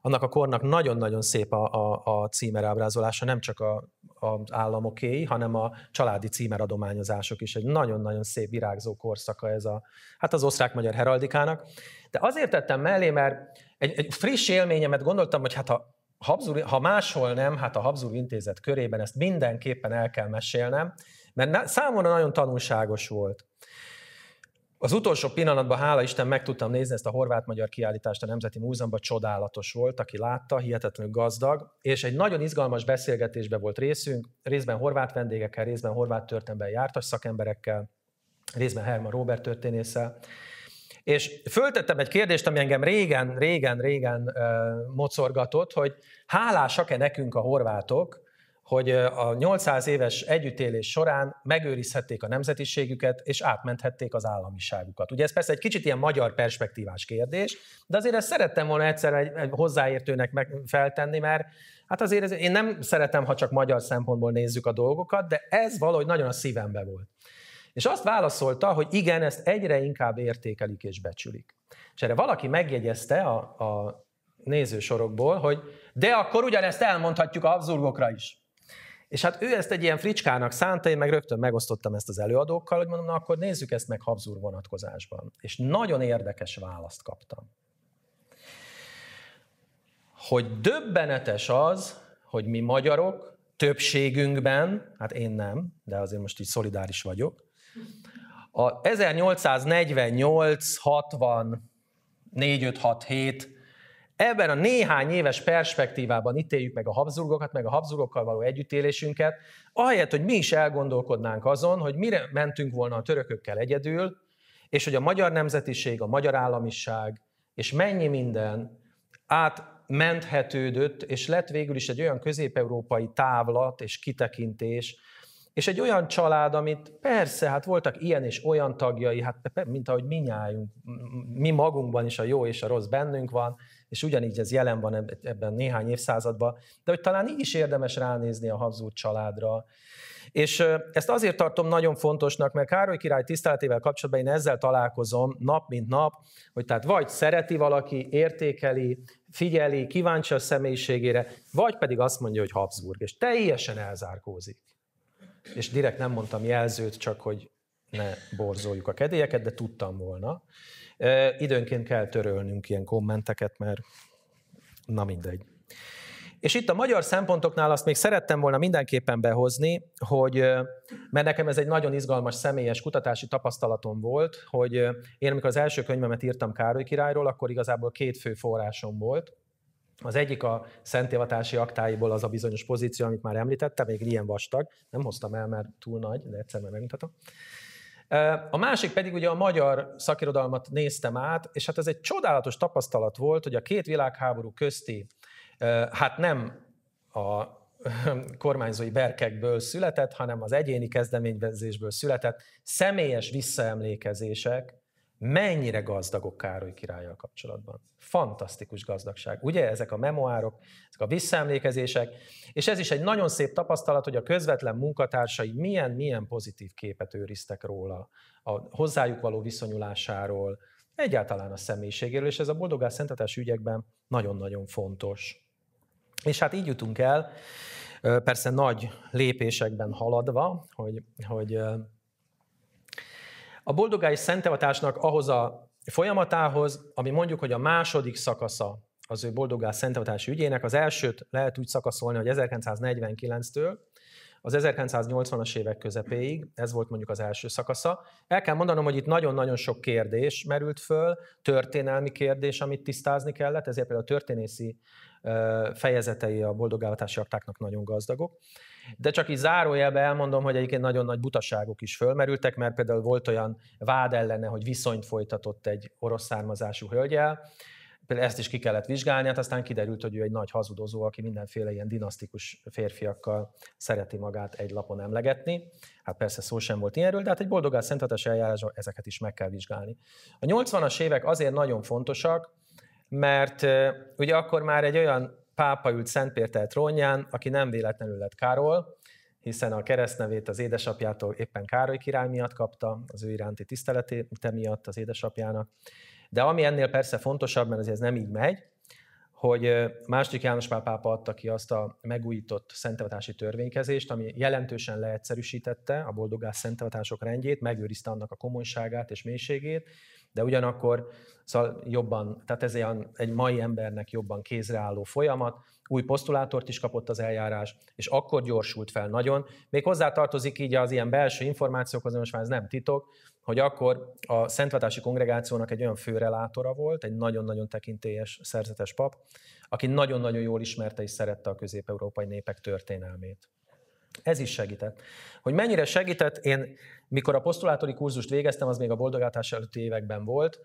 annak a kornak nagyon-nagyon szép a, a, a címer ábrázolása, nem csak a, az államokéi, hanem a családi címeradományozások is. Egy nagyon-nagyon szép virágzó korszaka ez a, hát az osztrák-magyar heraldikának. De azért tettem mellé, mert egy, egy friss élményemet gondoltam, hogy hát ha Habsburg, ha máshol nem, hát a Habsburg intézet körében ezt mindenképpen el kell mesélnem, mert számomra nagyon tanulságos volt. Az utolsó pillanatban, hála Isten, meg tudtam nézni ezt a horvát-magyar kiállítást a Nemzeti Múzeumban, csodálatos volt, aki látta, hihetetlenül gazdag, és egy nagyon izgalmas beszélgetésbe volt részünk, részben horvát vendégekkel, részben horvát történben jártas szakemberekkel, részben Herman Robert történésszel, és föltettem egy kérdést, ami engem régen, régen, régen uh, mocorgatott, hogy hálásak-e nekünk a horvátok, hogy a 800 éves együttélés során megőrizhették a nemzetiségüket, és átmenthették az államiságukat. Ugye ez persze egy kicsit ilyen magyar perspektívás kérdés, de azért ezt szerettem volna egyszer egy, egy hozzáértőnek meg feltenni, mert hát azért ez, én nem szeretem, ha csak magyar szempontból nézzük a dolgokat, de ez valahogy nagyon a szívembe volt. És azt válaszolta, hogy igen, ezt egyre inkább értékelik és becsülik. És erre valaki megjegyezte a, a nézősorokból, hogy de akkor ugyanezt elmondhatjuk a Habsburgokra is. És hát ő ezt egy ilyen fricskának szánta, én meg rögtön megosztottam ezt az előadókkal, hogy mondom, na akkor nézzük ezt meg Habsburg vonatkozásban. És nagyon érdekes választ kaptam. Hogy döbbenetes az, hogy mi magyarok többségünkben, hát én nem, de azért most így szolidáris vagyok, a 1848 60 4567 Ebben a néhány éves perspektívában ítéljük meg a habzurgokat, meg a habzurgokkal való együttélésünket, ahelyett, hogy mi is elgondolkodnánk azon, hogy mire mentünk volna a törökökkel egyedül, és hogy a magyar nemzetiség, a magyar államiság, és mennyi minden átmenthetődött, és lett végül is egy olyan közép-európai távlat és kitekintés, és egy olyan család, amit persze, hát voltak ilyen és olyan tagjai, hát mint ahogy minnyájunk, mi magunkban is a jó és a rossz bennünk van, és ugyanígy ez jelen van ebben néhány évszázadban, de hogy talán így is érdemes ránézni a Habsburg családra. És ezt azért tartom nagyon fontosnak, mert Károly király tiszteletével kapcsolatban én ezzel találkozom nap mint nap, hogy tehát vagy szereti valaki, értékeli, figyeli, kíváncsi a személyiségére, vagy pedig azt mondja, hogy Habsburg, és teljesen elzárkózik és direkt nem mondtam jelzőt, csak hogy ne borzoljuk a kedélyeket, de tudtam volna. E, időnként kell törölnünk ilyen kommenteket, mert na mindegy. És itt a magyar szempontoknál azt még szerettem volna mindenképpen behozni, hogy, mert nekem ez egy nagyon izgalmas személyes kutatási tapasztalatom volt, hogy én amikor az első könyvemet írtam Károly királyról, akkor igazából két fő forrásom volt. Az egyik a szentévatási aktáiból az a bizonyos pozíció, amit már említettem, még ilyen vastag. Nem hoztam el, mert túl nagy, de egyszer már megmutatom. A másik pedig ugye a magyar szakirodalmat néztem át, és hát ez egy csodálatos tapasztalat volt, hogy a két világháború közti, hát nem a kormányzói berkekből született, hanem az egyéni kezdeményezésből született személyes visszaemlékezések mennyire gazdagok Károly királlyal kapcsolatban. Fantasztikus gazdagság, ugye? Ezek a memoárok, ezek a visszaemlékezések, és ez is egy nagyon szép tapasztalat, hogy a közvetlen munkatársai milyen-milyen pozitív képet őriztek róla, a hozzájuk való viszonyulásáról, egyáltalán a személyiségéről, és ez a boldogás szentetás ügyekben nagyon-nagyon fontos. És hát így jutunk el, persze nagy lépésekben haladva, hogy, hogy a boldogály szentevatásnak ahhoz a folyamatához, ami mondjuk, hogy a második szakasza az ő boldogá szentevatási ügyének, az elsőt lehet úgy szakaszolni, hogy 1949-től az 1980-as évek közepéig, ez volt mondjuk az első szakasza. El kell mondanom, hogy itt nagyon-nagyon sok kérdés merült föl, történelmi kérdés, amit tisztázni kellett, ezért például a történészi fejezetei a boldogálatási aktáknak nagyon gazdagok. De csak így zárójelbe elmondom, hogy egyébként nagyon nagy butaságok is fölmerültek, mert például volt olyan vád ellene, hogy viszonyt folytatott egy orosz származású hölgyel, például ezt is ki kellett vizsgálni, hát aztán kiderült, hogy ő egy nagy hazudozó, aki mindenféle ilyen dinasztikus férfiakkal szereti magát egy lapon emlegetni. Hát persze szó sem volt ilyenről, de hát egy boldogás szentetes eljárásra ezeket is meg kell vizsgálni. A 80-as évek azért nagyon fontosak, mert ugye akkor már egy olyan pápa ült Szentpéter trónján, aki nem véletlenül lett Károl, hiszen a keresztnevét az édesapjától éppen Károly király miatt kapta, az ő iránti tiszteletét miatt az édesapjának. De ami ennél persze fontosabb, mert ez nem így megy, hogy második János Pál pápa adta ki azt a megújított szenteltási törvénykezést, ami jelentősen leegyszerűsítette a boldogás szenteltások rendjét, megőrizte annak a komolyságát és mélységét, de ugyanakkor szóval jobban, tehát ez olyan egy mai embernek jobban kézreálló folyamat, új posztulátort is kapott az eljárás, és akkor gyorsult fel nagyon. Még hozzá tartozik így az ilyen belső információkhoz, most már ez nem titok, hogy akkor a Szentvatási Kongregációnak egy olyan főrelátora volt, egy nagyon-nagyon tekintélyes szerzetes pap, aki nagyon-nagyon jól ismerte és szerette a közép-európai népek történelmét. Ez is segített. Hogy mennyire segített, én mikor a posztulátori kurzust végeztem, az még a boldogátás előtti években volt,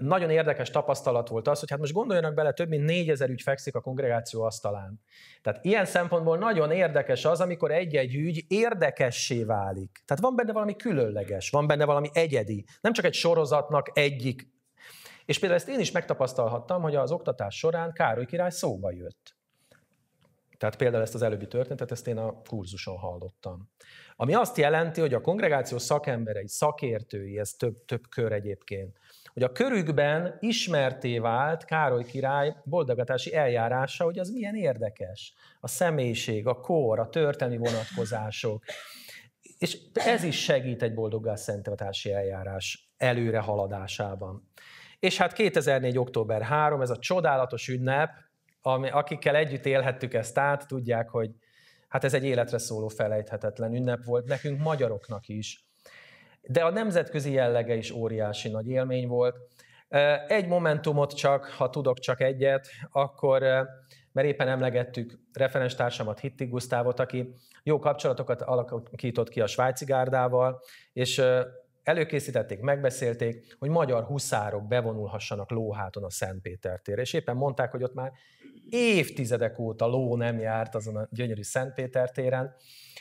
nagyon érdekes tapasztalat volt az, hogy hát most gondoljanak bele, több mint négyezer ügy fekszik a kongregáció asztalán. Tehát ilyen szempontból nagyon érdekes az, amikor egy-egy ügy érdekessé válik. Tehát van benne valami különleges, van benne valami egyedi. Nem csak egy sorozatnak egyik. És például ezt én is megtapasztalhattam, hogy az oktatás során Károly király szóba jött. Tehát például ezt az előbbi történetet, ezt én a kurzuson hallottam. Ami azt jelenti, hogy a kongregáció szakemberei, szakértői, ez több, több kör egyébként, hogy a körükben ismerté vált Károly király boldogatási eljárása, hogy az milyen érdekes. A személyiség, a kor, a történelmi vonatkozások. És ez is segít egy boldoggá szenteltási eljárás előre haladásában. És hát 2004. október 3, ez a csodálatos ünnep, ami, akikkel együtt élhettük ezt át, tudják, hogy hát ez egy életre szóló felejthetetlen ünnep volt nekünk magyaroknak is. De a nemzetközi jellege is óriási nagy élmény volt. Egy momentumot csak, ha tudok csak egyet, akkor, mert éppen emlegettük referens társamat, Hitti Gusztávot, aki jó kapcsolatokat alakított ki a svájci gárdával, és előkészítették, megbeszélték, hogy magyar huszárok bevonulhassanak lóháton a Szentpétertérre. És éppen mondták, hogy ott már évtizedek óta ló nem járt azon a gyönyörű Szentpéter téren,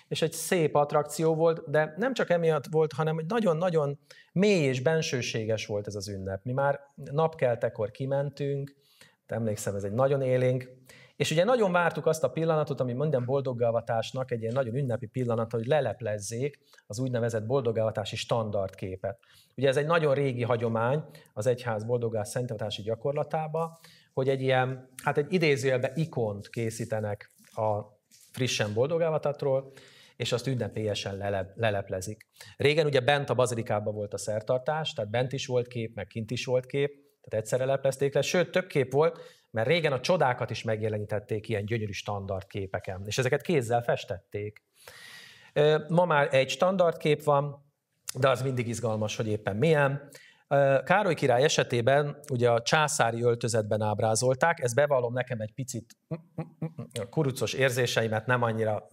és egy szép attrakció volt, de nem csak emiatt volt, hanem hogy nagyon-nagyon mély és bensőséges volt ez az ünnep. Mi már napkeltekor kimentünk, emlékszem, ez egy nagyon élénk, és ugye nagyon vártuk azt a pillanatot, ami minden boldoggalvatásnak egy ilyen nagyon ünnepi pillanat, hogy leleplezzék az úgynevezett boldoggalvatási standardképet. Ugye ez egy nagyon régi hagyomány az egyház boldogás szenteltási gyakorlatába, hogy egy ilyen, hát egy idézőjelbe ikont készítenek a frissen boldog avatatról, és azt ünnepélyesen lelep, leleplezik. Régen ugye bent a bazilikában volt a szertartás, tehát bent is volt kép, meg kint is volt kép, tehát egyszerre leplezték le, sőt, több kép volt, mert régen a csodákat is megjelenítették ilyen gyönyörű standard képeken, és ezeket kézzel festették. Ma már egy standard kép van, de az mindig izgalmas, hogy éppen milyen. Károly király esetében ugye a császári öltözetben ábrázolták, ez bevallom nekem egy picit kurucos érzéseimet, nem annyira,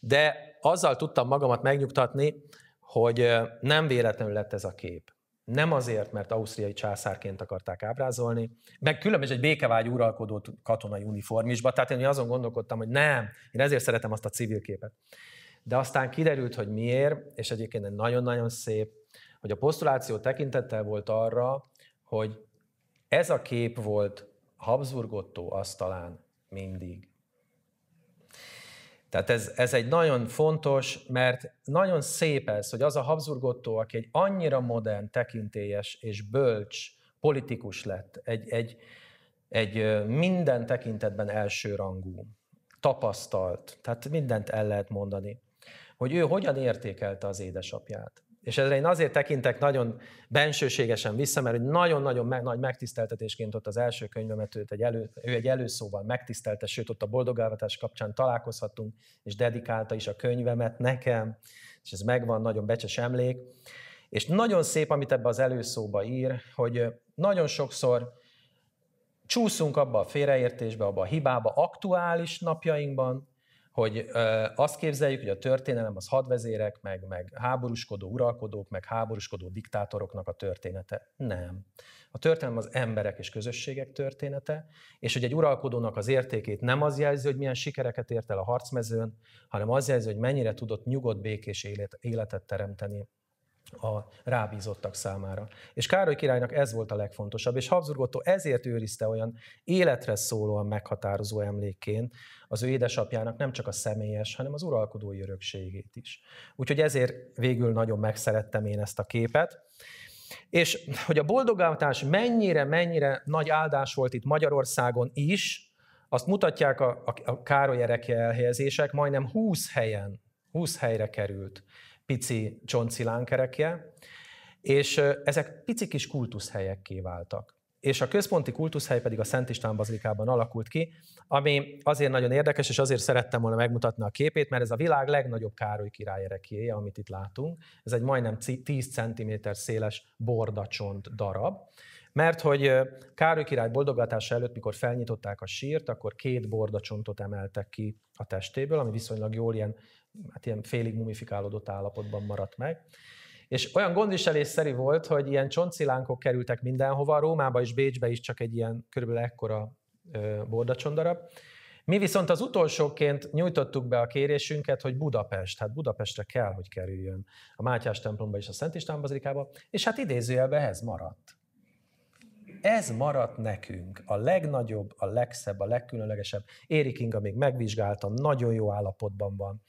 de azzal tudtam magamat megnyugtatni, hogy nem véletlenül lett ez a kép. Nem azért, mert ausztriai császárként akarták ábrázolni, meg különben egy békevágy uralkodó katonai uniformisba, tehát én azon gondolkodtam, hogy nem, én ezért szeretem azt a civil képet. De aztán kiderült, hogy miért, és egyébként egy nagyon-nagyon szép, hogy a posztuláció tekintettel volt arra, hogy ez a kép volt Habsburgottó azt asztalán mindig. Tehát ez, ez egy nagyon fontos, mert nagyon szép ez, hogy az a Habsburgottó, aki egy annyira modern, tekintélyes és bölcs politikus lett, egy, egy, egy minden tekintetben elsőrangú, tapasztalt, tehát mindent el lehet mondani, hogy ő hogyan értékelte az édesapját. És ezre én azért tekintek nagyon bensőségesen vissza, mert nagyon-nagyon meg, nagy megtiszteltetésként ott az első könyvemet őt egy elő, ő egy előszóval megtisztelte, sőt ott a boldogálvatás kapcsán találkozhattunk, és dedikálta is a könyvemet nekem, és ez megvan, nagyon becses emlék. És nagyon szép, amit ebbe az előszóba ír, hogy nagyon sokszor csúszunk abba a félreértésbe, abba a hibába, aktuális napjainkban, hogy ö, azt képzeljük, hogy a történelem az hadvezérek, meg, meg háborúskodó uralkodók, meg háborúskodó diktátoroknak a története. Nem. A történelem az emberek és közösségek története, és hogy egy uralkodónak az értékét nem az jelzi, hogy milyen sikereket ért el a harcmezőn, hanem az jelzi, hogy mennyire tudott nyugodt, békés élet, életet teremteni a rábízottak számára. És Károly királynak ez volt a legfontosabb, és Habsburg ezért őrizte olyan életre szólóan meghatározó emlékként, az ő édesapjának nem csak a személyes, hanem az uralkodói örökségét is. Úgyhogy ezért végül nagyon megszerettem én ezt a képet. És hogy a boldogáltás mennyire, mennyire nagy áldás volt itt Magyarországon is, azt mutatják a, a, a Károly Ereke elhelyezések, majdnem 20 helyen, 20 helyre került pici csoncilánkerekje, és ezek pici kis kultuszhelyekké váltak és a központi kultuszhely pedig a Szent István Bazilikában alakult ki, ami azért nagyon érdekes, és azért szerettem volna megmutatni a képét, mert ez a világ legnagyobb Károly király erekéje, amit itt látunk. Ez egy majdnem 10 cm széles bordacsont darab. Mert hogy Károly király boldogatása előtt, mikor felnyitották a sírt, akkor két bordacsontot emeltek ki a testéből, ami viszonylag jól ilyen, hát ilyen félig mumifikálódott állapotban maradt meg. És olyan gondviselésszerű volt, hogy ilyen csontcilánkok kerültek mindenhova, Rómába és Bécsbe is csak egy ilyen körülbelül ekkora bordacsondarab. Mi viszont az utolsóként nyújtottuk be a kérésünket, hogy Budapest, hát Budapestre kell, hogy kerüljön a Mátyás templomba és a Szent István Bazilikába, és hát idézőjelbe ez maradt. Ez maradt nekünk a legnagyobb, a legszebb, a legkülönlegesebb. Érik Inga még megvizsgáltam, nagyon jó állapotban van.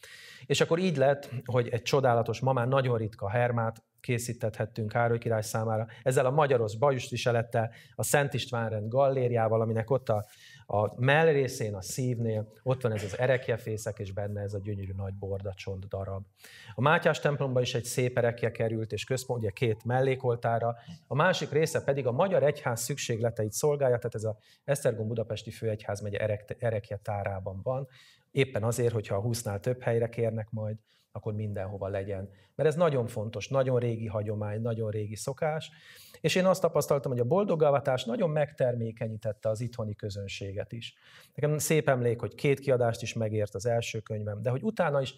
És akkor így lett, hogy egy csodálatos, ma már nagyon ritka hermát készíthettünk Károly király számára, ezzel a magyaros viselettel, a Szent István rend gallériával, aminek ott a a mell részén, a szívnél, ott van ez az erekjefészek, és benne ez a gyönyörű nagy bordacsont darab. A Mátyás templomban is egy szép erekje került, és központ, ugye két mellékoltára. A másik része pedig a magyar egyház szükségleteit szolgálja, tehát ez a Esztergom Budapesti Főegyház megye erekje tárában van. Éppen azért, hogyha a 20-nál több helyre kérnek majd, akkor mindenhova legyen. Mert ez nagyon fontos, nagyon régi hagyomány, nagyon régi szokás. És én azt tapasztaltam, hogy a boldogavatás nagyon megtermékenyítette az itthoni közönséget is. Nekem szép emlék, hogy két kiadást is megért az első könyvem, de hogy utána is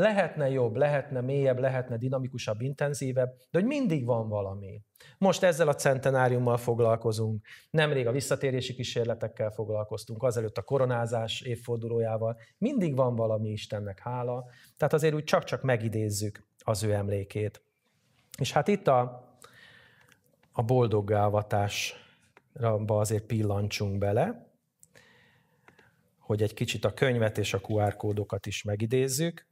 lehetne jobb, lehetne mélyebb, lehetne dinamikusabb, intenzívebb, de hogy mindig van valami. Most ezzel a centenáriummal foglalkozunk, nemrég a visszatérési kísérletekkel foglalkoztunk, azelőtt a koronázás évfordulójával. Mindig van valami Istennek hála, tehát azért úgy csak-csak megidézzük az ő emlékét. És hát itt a, a boldoggávatásra azért pillancsunk bele, hogy egy kicsit a könyvet és a QR kódokat is megidézzük.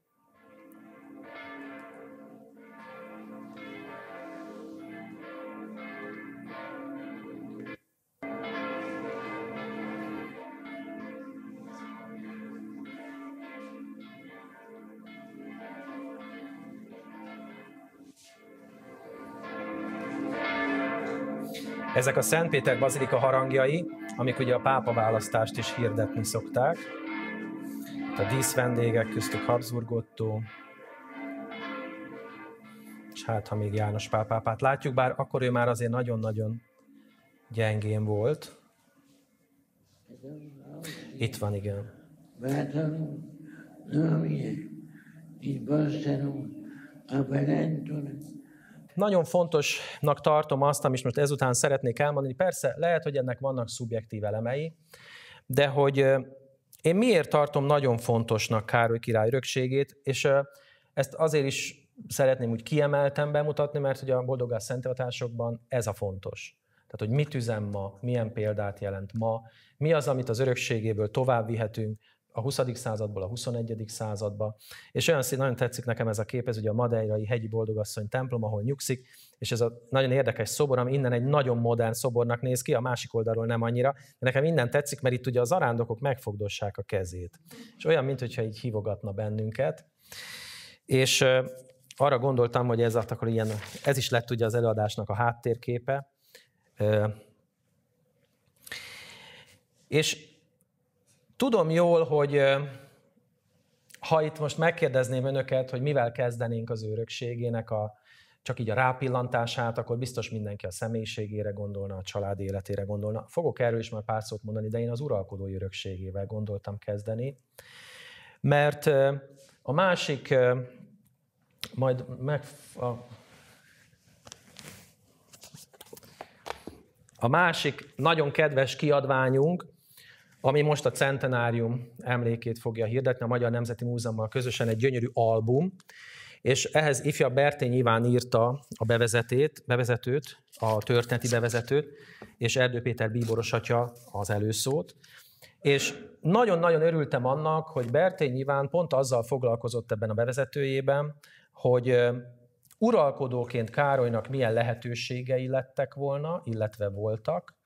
Ezek a Szentpéter Bazilika harangjai, amik ugye a pápa választást is hirdetni szokták. A díszvendégek, köztük Habsburg Otto, és hát ha még János pápápát látjuk, bár akkor ő már azért nagyon-nagyon gyengén volt. Itt van, igen. itt Balszanon, a nagyon fontosnak tartom azt, amit most ezután szeretnék elmondani. Persze, lehet, hogy ennek vannak szubjektív elemei, de hogy én miért tartom nagyon fontosnak Károly király örökségét, és ezt azért is szeretném úgy kiemelten bemutatni, mert hogy a Boldogás Szentevatásokban ez a fontos. Tehát, hogy mit üzem ma, milyen példát jelent ma, mi az, amit az örökségéből tovább vihetünk, a 20. századból a 21. századba. És olyan szín, nagyon tetszik nekem ez a kép, ez ugye a Madeirai hegyi boldogasszony templom, ahol nyugszik, és ez a nagyon érdekes szobor, ami innen egy nagyon modern szobornak néz ki, a másik oldalról nem annyira, de nekem innen tetszik, mert itt ugye az arándokok megfogdossák a kezét. És olyan, mintha így hívogatna bennünket. És arra gondoltam, hogy ez, akkor ilyen, ez is lett ugye az előadásnak a háttérképe. És Tudom jól, hogy ha itt most megkérdezném önöket, hogy mivel kezdenénk az örökségének a, csak így a rápillantását, akkor biztos mindenki a személyiségére gondolna, a család életére gondolna. Fogok erről is már pár szót mondani, de én az uralkodó örökségével gondoltam kezdeni, mert a másik, majd meg... A, a másik nagyon kedves kiadványunk, ami most a centenárium emlékét fogja hirdetni, a Magyar Nemzeti Múzeummal közösen egy gyönyörű album, és ehhez ifja Bertény Iván írta a bevezetét, bevezetőt, a történeti bevezetőt, és Erdő Péter Bíboros atya az előszót. És nagyon-nagyon örültem annak, hogy Bertény Iván pont azzal foglalkozott ebben a bevezetőjében, hogy uralkodóként Károlynak milyen lehetőségei lettek volna, illetve voltak,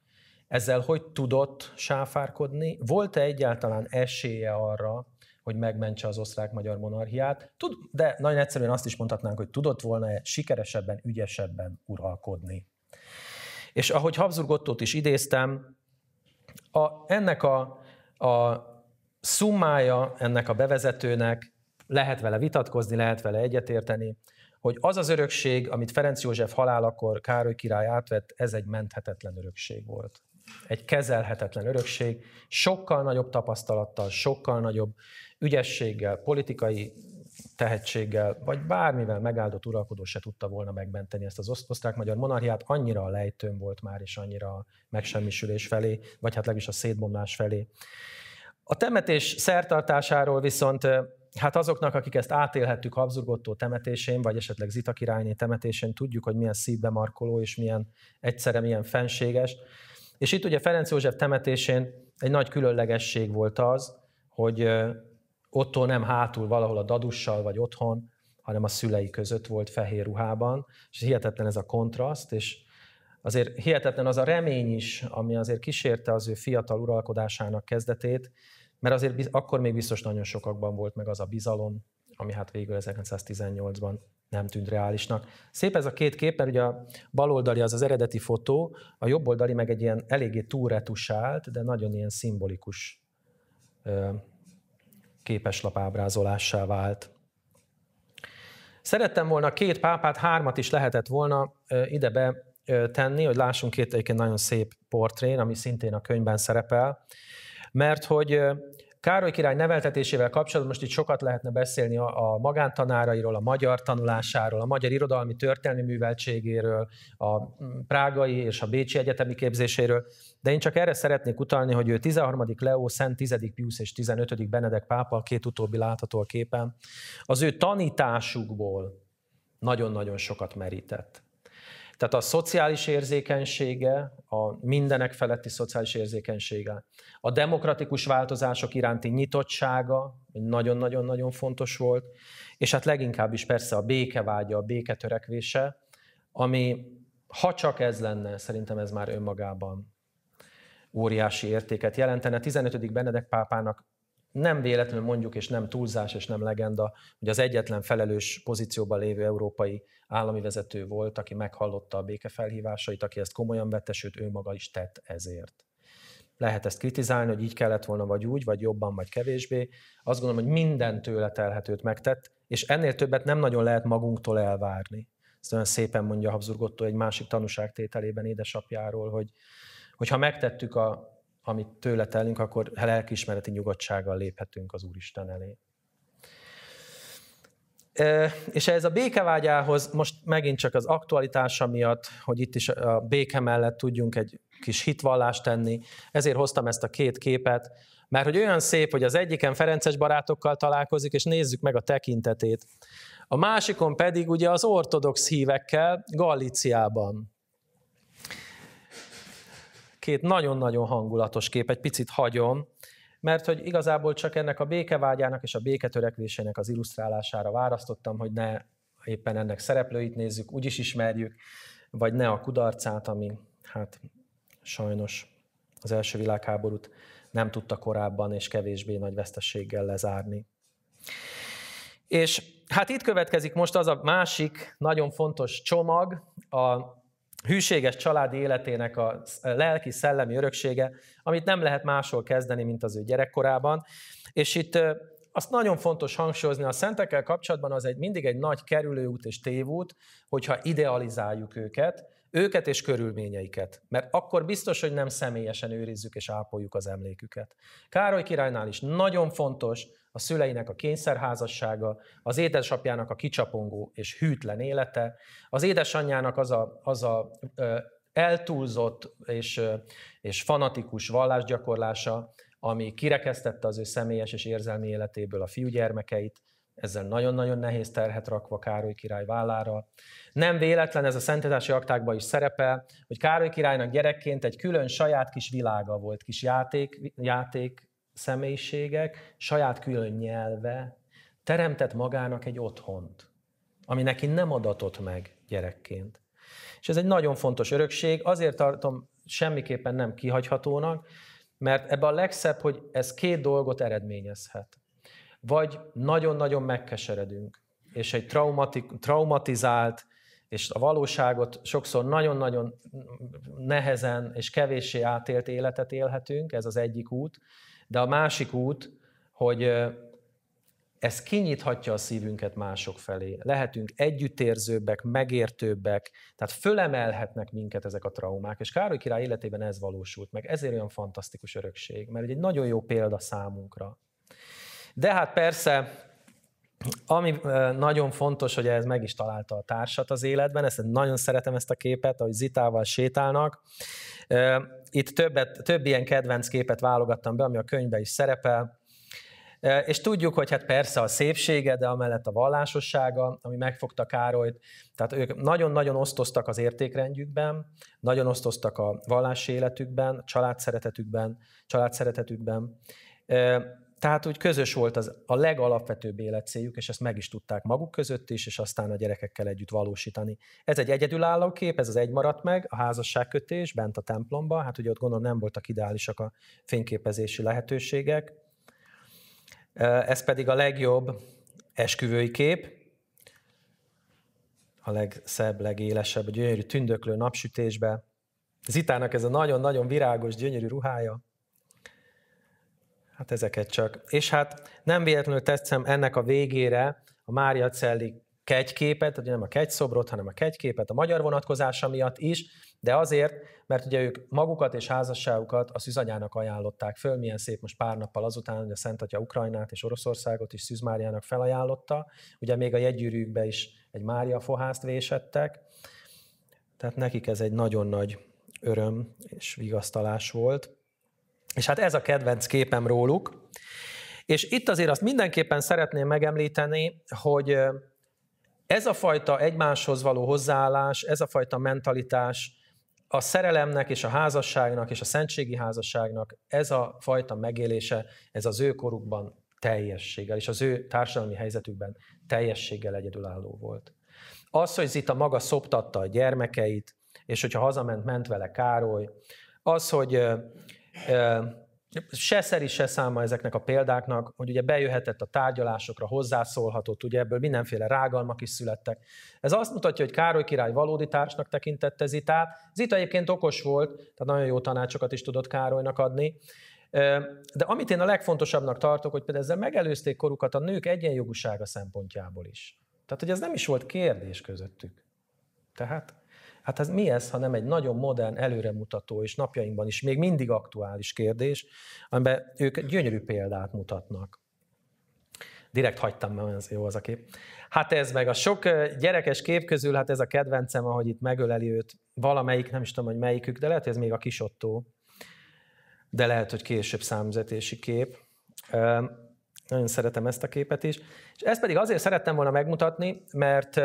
ezzel hogy tudott sáfárkodni? Volt-e egyáltalán esélye arra, hogy megmentse az osztrák-magyar monarchiát? Tud, de nagyon egyszerűen azt is mondhatnánk, hogy tudott volna-e sikeresebben, ügyesebben uralkodni. És ahogy Habsburg Ottót is idéztem, a, ennek a, a szumája ennek a bevezetőnek lehet vele vitatkozni, lehet vele egyetérteni, hogy az az örökség, amit Ferenc József halálakor Károly király átvett, ez egy menthetetlen örökség volt egy kezelhetetlen örökség, sokkal nagyobb tapasztalattal, sokkal nagyobb ügyességgel, politikai tehetséggel, vagy bármivel megáldott uralkodó se tudta volna megmenteni ezt az osztrák-magyar monarchiát, annyira a lejtőn volt már, és annyira a megsemmisülés felé, vagy hát legalábbis a szétbomlás felé. A temetés szertartásáról viszont hát azoknak, akik ezt átélhettük Habsburgottó temetésén, vagy esetleg Zita királyné temetésén, tudjuk, hogy milyen szívbemarkoló és milyen egyszerre milyen fenséges. És itt ugye Ferenc József temetésén egy nagy különlegesség volt az, hogy Otto nem hátul valahol a dadussal vagy otthon, hanem a szülei között volt fehér ruhában, és hihetetlen ez a kontraszt, és azért hihetetlen az a remény is, ami azért kísérte az ő fiatal uralkodásának kezdetét, mert azért akkor még biztos nagyon sokakban volt meg az a bizalom, ami hát végül 1918-ban nem tűnt reálisnak. Szép ez a két kép, mert ugye a baloldali az az eredeti fotó, a jobboldali meg egy ilyen eléggé túlretusált, de nagyon ilyen szimbolikus képeslapábrázolássá vált. Szerettem volna két pápát, hármat is lehetett volna idebe tenni, hogy lássunk két egyébként nagyon szép portrén, ami szintén a könyvben szerepel, mert hogy Károly király neveltetésével kapcsolatban most itt sokat lehetne beszélni a, a magántanárairól, a magyar tanulásáról, a magyar irodalmi történelmi műveltségéről, a prágai és a bécsi egyetemi képzéséről, de én csak erre szeretnék utalni, hogy ő 13. Leó, Szent 10. Pius és 15. Benedek pápa, a két utóbbi látható a képen, az ő tanításukból nagyon-nagyon sokat merített. Tehát a szociális érzékenysége, a mindenek feletti szociális érzékenysége, a demokratikus változások iránti nyitottsága, nagyon-nagyon-nagyon fontos volt, és hát leginkább is persze a békevágya, a béketörekvése, ami ha csak ez lenne, szerintem ez már önmagában óriási értéket jelentene. 15. Benedek pápának nem véletlenül mondjuk, és nem túlzás, és nem legenda, hogy az egyetlen felelős pozícióban lévő európai állami vezető volt, aki meghallotta a békefelhívásait, aki ezt komolyan vette, sőt ő maga is tett ezért. Lehet ezt kritizálni, hogy így kellett volna, vagy úgy, vagy jobban, vagy kevésbé. Azt gondolom, hogy minden tőle telhetőt megtett, és ennél többet nem nagyon lehet magunktól elvárni. Ezt olyan szépen mondja Habsburg egy másik tanúságtételében édesapjáról, hogy, hogy ha megtettük a amit tőle telünk, akkor lelkiismereti nyugodtsággal léphetünk az Úristen elé. És ez a békevágyához most megint csak az aktualitása miatt, hogy itt is a béke mellett tudjunk egy kis hitvallást tenni, ezért hoztam ezt a két képet, mert hogy olyan szép, hogy az egyiken Ferences barátokkal találkozik, és nézzük meg a tekintetét. A másikon pedig ugye az ortodox hívekkel Galíciában két nagyon-nagyon hangulatos kép, egy picit hagyom, mert hogy igazából csak ennek a békevágyának és a béketörekvésének az illusztrálására választottam, hogy ne éppen ennek szereplőit nézzük, úgyis ismerjük, vagy ne a kudarcát, ami hát sajnos az első világháborút nem tudta korábban és kevésbé nagy vesztességgel lezárni. És hát itt következik most az a másik nagyon fontos csomag, a hűséges családi életének a eh, lelki, szellemi öröksége, amit nem lehet máshol kezdeni, mint az ő gyerekkorában. És itt eh, azt nagyon fontos hangsúlyozni, a szentekkel kapcsolatban az egy mindig egy nagy kerülőút és tévút, hogyha idealizáljuk őket, őket és körülményeiket, mert akkor biztos, hogy nem személyesen őrizzük és ápoljuk az emléküket. Károly királynál is nagyon fontos, a szüleinek a kényszerházassága, az édesapjának a kicsapongó és hűtlen élete, az édesanyjának az a, az a ö, eltúlzott és, ö, és fanatikus vallásgyakorlása, ami kirekesztette az ő személyes és érzelmi életéből a fiúgyermekeit, ezzel nagyon-nagyon nehéz terhet rakva Károly király vállára. Nem véletlen ez a szentetási aktákban is szerepel, hogy Károly királynak gyerekként egy külön saját kis világa volt, kis játék, játék személyiségek, saját külön nyelve, teremtett magának egy otthont, ami neki nem adatott meg gyerekként. És ez egy nagyon fontos örökség, azért tartom semmiképpen nem kihagyhatónak, mert ebbe a legszebb, hogy ez két dolgot eredményezhet. Vagy nagyon-nagyon megkeseredünk, és egy traumatik, traumatizált, és a valóságot sokszor nagyon-nagyon nehezen és kevéssé átélt életet élhetünk, ez az egyik út. De a másik út, hogy ez kinyithatja a szívünket mások felé. Lehetünk együttérzőbbek, megértőbbek, tehát fölemelhetnek minket ezek a traumák. És Károly király életében ez valósult meg. Ezért olyan fantasztikus örökség, mert egy nagyon jó példa számunkra. De hát persze, ami nagyon fontos, hogy ez meg is találta a társat az életben, ezt nagyon szeretem ezt a képet, ahogy Zitával sétálnak itt többet, több ilyen kedvenc képet válogattam be, ami a könyvben is szerepel. És tudjuk, hogy hát persze a szépsége, de amellett a vallásossága, ami megfogta Károlyt. Tehát ők nagyon-nagyon osztoztak az értékrendjükben, nagyon osztoztak a vallási életükben, a családszeretetükben, családszeretetükben. Tehát hogy közös volt az a legalapvetőbb életcéljuk, és ezt meg is tudták maguk között is, és aztán a gyerekekkel együtt valósítani. Ez egy egyedülálló kép, ez az egy maradt meg, a házasságkötés bent a templomba, hát ugye ott gondolom nem voltak ideálisak a fényképezési lehetőségek. Ez pedig a legjobb esküvői kép, a legszebb, legélesebb, a gyönyörű tündöklő napsütésbe. Zitának ez a nagyon-nagyon virágos, gyönyörű ruhája, Hát ezeket csak. És hát nem véletlenül teszem ennek a végére a Mária Celli kegyképet, ugye nem a kegyszobrot, hanem a kegyképet a magyar vonatkozása miatt is, de azért, mert ugye ők magukat és házasságukat a szűzanyának ajánlották föl, milyen szép most pár nappal azután, hogy a Szent Atya Ukrajnát és Oroszországot is Szűzmáriának felajánlotta, ugye még a jegyűrűkbe is egy Mária fohászt vésettek, tehát nekik ez egy nagyon nagy öröm és vigasztalás volt. És hát ez a kedvenc képem róluk. És itt azért azt mindenképpen szeretném megemlíteni, hogy ez a fajta egymáshoz való hozzáállás, ez a fajta mentalitás, a szerelemnek és a házasságnak és a szentségi házasságnak ez a fajta megélése, ez az ő korukban teljességgel, és az ő társadalmi helyzetükben teljességgel egyedülálló volt. Az, hogy Zita maga szoptatta a gyermekeit, és hogyha hazament, ment vele Károly, az, hogy se szeri, se száma ezeknek a példáknak, hogy ugye bejöhetett a tárgyalásokra, hozzászólhatott, ugye ebből mindenféle rágalmak is születtek. Ez azt mutatja, hogy Károly király valódi társnak tekintette Zitát. Zita egyébként okos volt, tehát nagyon jó tanácsokat is tudott Károlynak adni. De amit én a legfontosabbnak tartok, hogy például ezzel megelőzték korukat a nők egyenjogúsága szempontjából is. Tehát, hogy ez nem is volt kérdés közöttük. Tehát Hát ez mi ez, ha nem egy nagyon modern, előremutató és napjainkban is még mindig aktuális kérdés, amiben ők gyönyörű példát mutatnak. Direkt hagytam, mert olyan jó az a kép. Hát ez meg a sok gyerekes kép közül, hát ez a kedvencem, ahogy itt megöleli őt valamelyik, nem is tudom, hogy melyikük, de lehet, hogy ez még a kisottó, de lehet, hogy később számüzetési kép. Nagyon szeretem ezt a képet is. És ezt pedig azért szerettem volna megmutatni, mert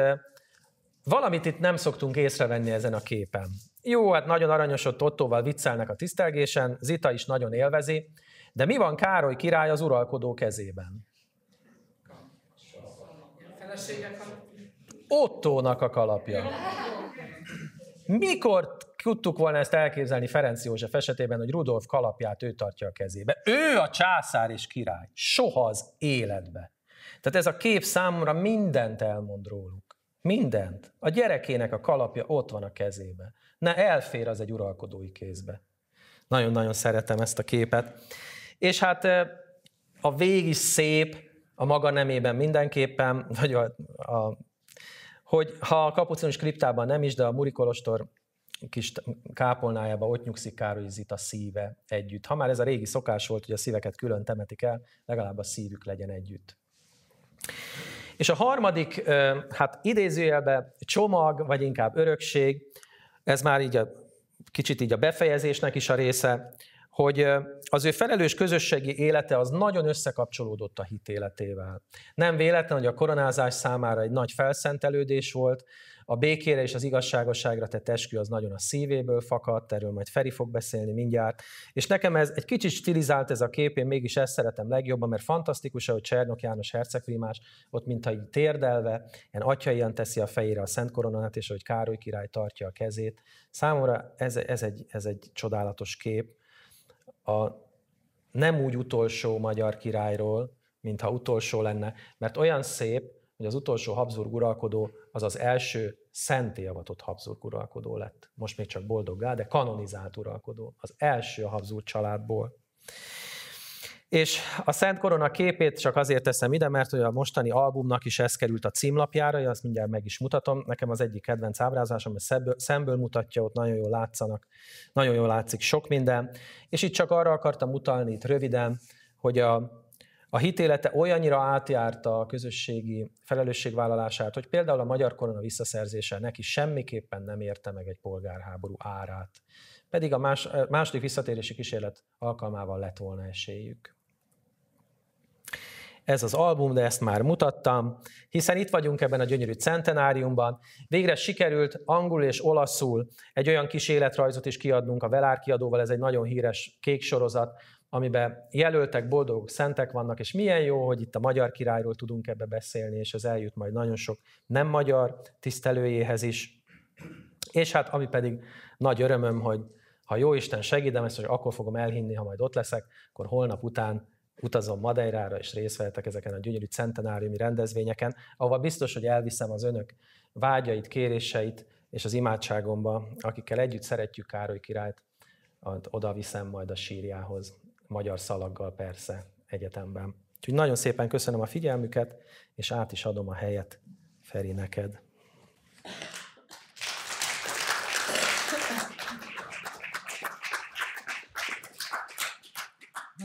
Valamit itt nem szoktunk észrevenni ezen a képen. Jó, hát nagyon aranyos ott Ottóval viccelnek a tisztelgésen, Zita is nagyon élvezi, de mi van Károly király az uralkodó kezében? Ottónak a kalapja. Mikor tudtuk volna ezt elképzelni Ferenc József esetében, hogy Rudolf kalapját ő tartja a kezébe. Ő a császár és király. Soha az életbe. Tehát ez a kép számomra mindent elmond róluk. Mindent. A gyerekének a kalapja ott van a kezébe. Ne elfér az egy uralkodói kézbe. Nagyon-nagyon szeretem ezt a képet. És hát a vég is szép, a maga nemében mindenképpen, vagy a, a, hogy ha a kapucinus kriptában nem is, de a Murikolostor kis kápolnájában ott nyugszik Károly Zita szíve együtt. Ha már ez a régi szokás volt, hogy a szíveket külön temetik el, legalább a szívük legyen együtt. És a harmadik, hát idézőjelbe csomag, vagy inkább örökség, ez már így a, kicsit így a befejezésnek is a része, hogy az ő felelős közösségi élete az nagyon összekapcsolódott a hit életével. Nem véletlen, hogy a koronázás számára egy nagy felszentelődés volt, a békére és az igazságosságra tett eskü az nagyon a szívéből fakadt, erről majd Feri fog beszélni mindjárt. És nekem ez egy kicsit stilizált ez a kép, én mégis ezt szeretem legjobban, mert fantasztikus, ahogy Csernok János hercegprímás ott mintha így térdelve, ilyen atya ilyen teszi a fejére a Szent Koronát, és ahogy Károly király tartja a kezét. Számomra ez, ez, egy, ez egy csodálatos kép a nem úgy utolsó magyar királyról, mintha utolsó lenne, mert olyan szép, hogy az utolsó Habsburg uralkodó az az első szenté avatott Habsburg uralkodó lett. Most még csak boldoggá, de kanonizált uralkodó. Az első a Habsburg családból. És a Szent Korona képét csak azért teszem ide, mert hogy a mostani albumnak is ez került a címlapjára, azt mindjárt meg is mutatom. Nekem az egyik kedvenc ábrázásom, mert szemből, szemből mutatja, ott nagyon jól látszanak, nagyon jól látszik sok minden. És itt csak arra akartam utalni itt röviden, hogy a, a hitélete olyannyira átjárta a közösségi felelősségvállalását, hogy például a magyar korona visszaszerzése neki semmiképpen nem érte meg egy polgárháború árát. Pedig a más, második visszatérési kísérlet alkalmával lett volna esélyük ez az album, de ezt már mutattam, hiszen itt vagyunk ebben a gyönyörű centenáriumban. Végre sikerült angol és olaszul egy olyan kis életrajzot is kiadnunk a Velár kiadóval, ez egy nagyon híres kék sorozat, amiben jelöltek, boldogok, szentek vannak, és milyen jó, hogy itt a magyar királyról tudunk ebbe beszélni, és ez eljut majd nagyon sok nem magyar tisztelőjéhez is. És hát ami pedig nagy örömöm, hogy ha jó Isten segítem, ezt, hogy akkor fogom elhinni, ha majd ott leszek, akkor holnap után utazom Madeirára, és részt vehetek ezeken a gyönyörű centenáriumi rendezvényeken, ahova biztos, hogy elviszem az önök vágyait, kéréseit, és az imádságomba, akikkel együtt szeretjük Károly királyt, oda viszem majd a sírjához, magyar szalaggal persze, egyetemben. Úgyhogy nagyon szépen köszönöm a figyelmüket, és át is adom a helyet Feri neked.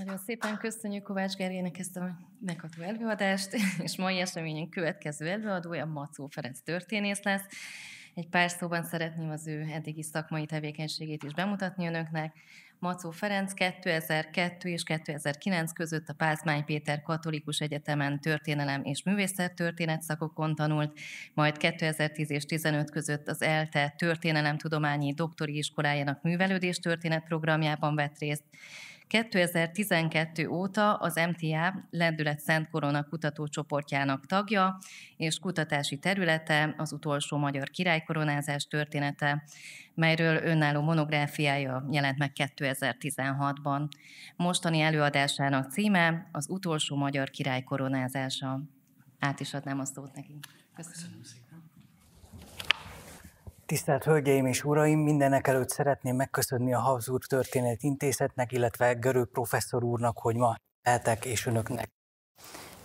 Nagyon szépen köszönjük Kovács Gergének ezt a megható előadást, és mai eseményünk következő előadója Macó Ferenc történész lesz. Egy pár szóban szeretném az ő eddigi szakmai tevékenységét is bemutatni önöknek. Macó Ferenc 2002 és 2009 között a Pázmány Péter Katolikus Egyetemen történelem és művészettörténet szakokon tanult, majd 2010 és 15 között az ELTE Történelemtudományi Doktori Iskolájának művelődés történet programjában vett részt, 2012 óta az MTA Lendület Szent Korona kutatócsoportjának tagja, és kutatási területe az utolsó magyar királykoronázás története, melyről önálló monográfiája jelent meg 2016-ban. Mostani előadásának címe az utolsó magyar király koronázása. Át is adnám a szót neki. Köszönöm. Köszönöm szépen. Tisztelt Hölgyeim és Uraim, mindenek előtt szeretném megköszönni a Habsburg Történet Intézetnek, illetve Görög professzor úrnak, hogy ma eltek és önöknek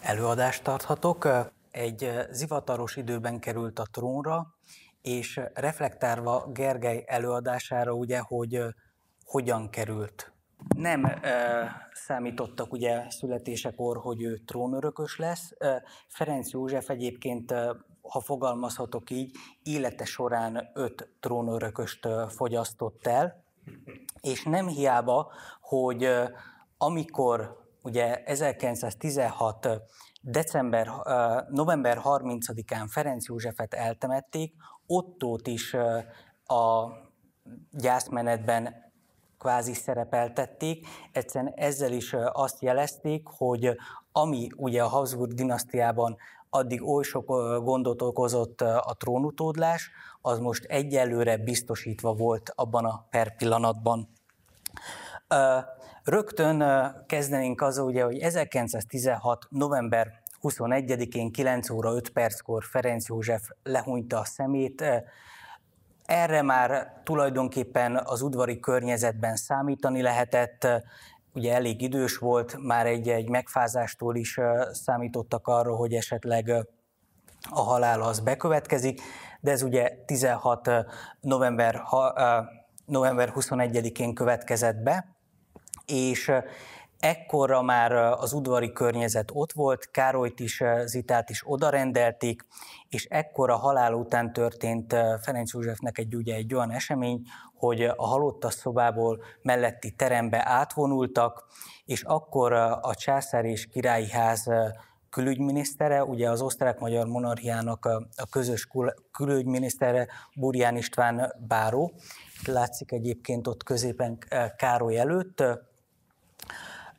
előadást tarthatok. Egy zivataros időben került a trónra, és reflektálva Gergely előadására, ugye, hogy hogyan került. Nem e, számítottak ugye születésekor, hogy ő trónörökös lesz. E, Ferenc József egyébként eh, ha fogalmazhatok így, élete során öt trónörököst fogyasztott el, és nem hiába, hogy amikor ugye 1916. december, november 30-án Ferenc Józsefet eltemették, Ottót is a gyászmenetben kvázi szerepeltették, egyszerűen ezzel is azt jelezték, hogy ami ugye a Habsburg dinasztiában addig oly sok gondot okozott a trónutódlás, az most egyelőre biztosítva volt abban a per pillanatban. Rögtön kezdenénk az, ugye, hogy 1916. november 21-én 9 óra 5 perckor Ferenc József lehúnyta a szemét. Erre már tulajdonképpen az udvari környezetben számítani lehetett, ugye elég idős volt, már egy, egy megfázástól is számítottak arra, hogy esetleg a halál az bekövetkezik, de ez ugye 16 november, november 21-én következett be, és Ekkorra már az udvari környezet ott volt, Károlyt is, Zitát is odarendelték, és ekkora halál után történt Ferenc Józsefnek egy, ugye, egy olyan esemény, hogy a halottas szobából melletti terembe átvonultak, és akkor a császár és királyi ház külügyminisztere, ugye az osztrák-magyar monarchiának a közös külügyminisztere Burján István Báró, látszik egyébként ott középen Károly előtt,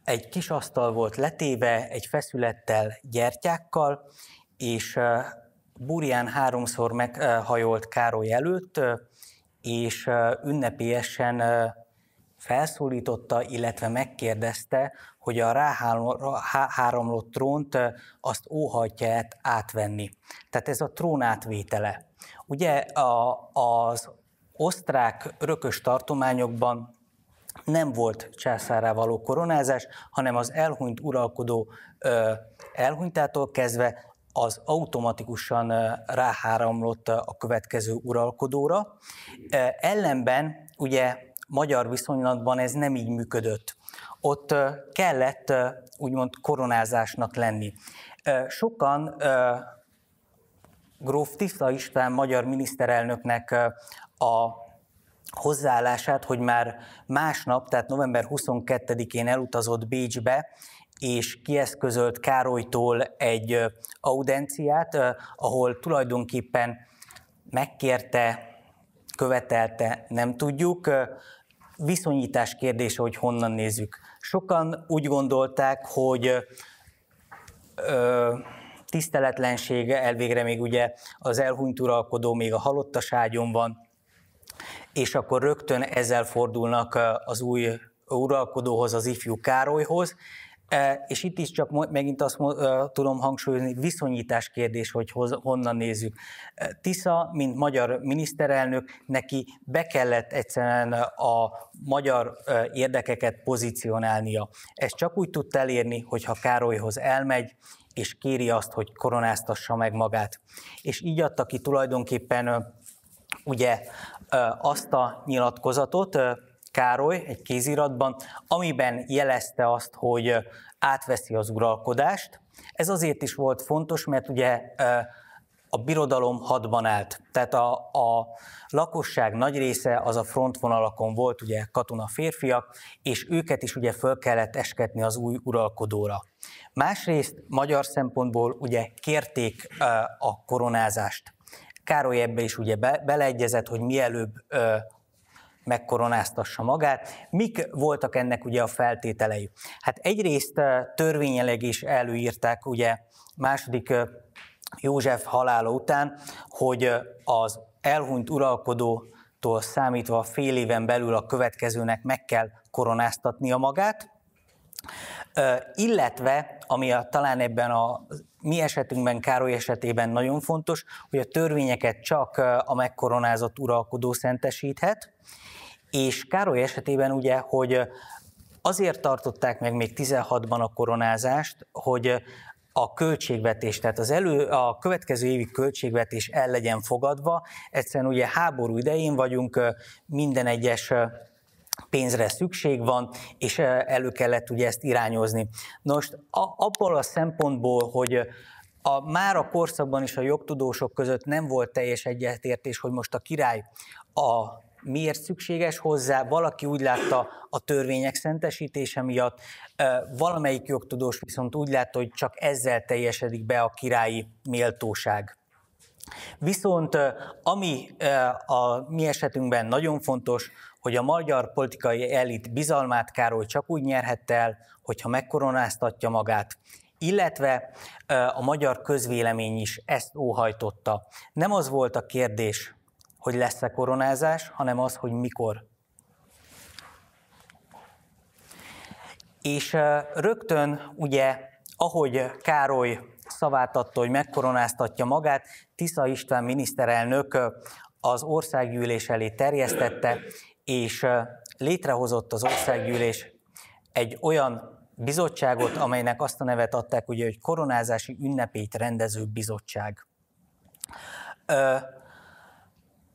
egy kis asztal volt letéve, egy feszülettel, gyertyákkal, és burján háromszor meghajolt Károly előtt, és ünnepélyesen felszólította, illetve megkérdezte, hogy a ráháromlott trónt azt óhajtja átvenni. Tehát ez a trón átvétele. Ugye a, az osztrák örökös tartományokban nem volt császárá való koronázás, hanem az elhunyt uralkodó elhunytától kezdve az automatikusan ráháramlott a következő uralkodóra. Ellenben ugye magyar viszonylatban ez nem így működött. Ott kellett úgymond koronázásnak lenni. Sokan gróf Tisza István magyar miniszterelnöknek a hozzáállását, hogy már másnap, tehát november 22-én elutazott Bécsbe, és kieszközölt Károlytól egy audenciát, ahol tulajdonképpen megkérte, követelte, nem tudjuk, viszonyítás kérdése, hogy honnan nézzük. Sokan úgy gondolták, hogy ö, tiszteletlenség, elvégre még ugye az elhunyt uralkodó még a halottaságyon van, és akkor rögtön ezzel fordulnak az új uralkodóhoz, az ifjú Károlyhoz, és itt is csak megint azt tudom hangsúlyozni, viszonyítás kérdés, hogy honnan nézzük. Tisza, mint magyar miniszterelnök, neki be kellett egyszerűen a magyar érdekeket pozícionálnia. Ezt csak úgy tud elérni, hogyha Károlyhoz elmegy, és kéri azt, hogy koronáztassa meg magát. És így adta ki tulajdonképpen ugye azt a nyilatkozatot Károly egy kéziratban, amiben jelezte azt, hogy átveszi az uralkodást. Ez azért is volt fontos, mert ugye a birodalom hadban állt. Tehát a, a lakosság nagy része az a frontvonalakon volt, ugye katona férfiak, és őket is ugye föl kellett esketni az új uralkodóra. Másrészt magyar szempontból ugye kérték a koronázást. Károly ebbe is ugye be, beleegyezett, hogy mielőbb ö, megkoronáztassa magát. Mik voltak ennek ugye a feltételei? Hát egyrészt törvényeleg is előírták ugye második József halála után, hogy az elhunyt uralkodótól számítva fél éven belül a következőnek meg kell koronáztatnia magát. Illetve, ami a, talán ebben a mi esetünkben, Károly esetében nagyon fontos, hogy a törvényeket csak a megkoronázott uralkodó szentesíthet, és Károly esetében ugye, hogy azért tartották meg még 16-ban a koronázást, hogy a költségvetés, tehát az elő, a következő évi költségvetés el legyen fogadva. Egyszerűen ugye háború idején vagyunk, minden egyes pénzre szükség van, és elő kellett ugye ezt irányozni. Most abból a szempontból, hogy a, már a korszakban is a jogtudósok között nem volt teljes egyetértés, hogy most a király a miért szükséges hozzá, valaki úgy látta a törvények szentesítése miatt, valamelyik jogtudós viszont úgy látta, hogy csak ezzel teljesedik be a királyi méltóság. Viszont ami a mi esetünkben nagyon fontos, hogy a magyar politikai elit bizalmát Károly csak úgy nyerhette el, hogyha megkoronáztatja magát, illetve a magyar közvélemény is ezt óhajtotta. Nem az volt a kérdés, hogy lesz-e koronázás, hanem az, hogy mikor. És rögtön ugye, ahogy Károly szavát adta, hogy megkoronáztatja magát, Tisza István miniszterelnök az országgyűlés elé terjesztette, és létrehozott az országgyűlés egy olyan bizottságot, amelynek azt a nevet adták, ugye, hogy koronázási ünnepét rendező bizottság.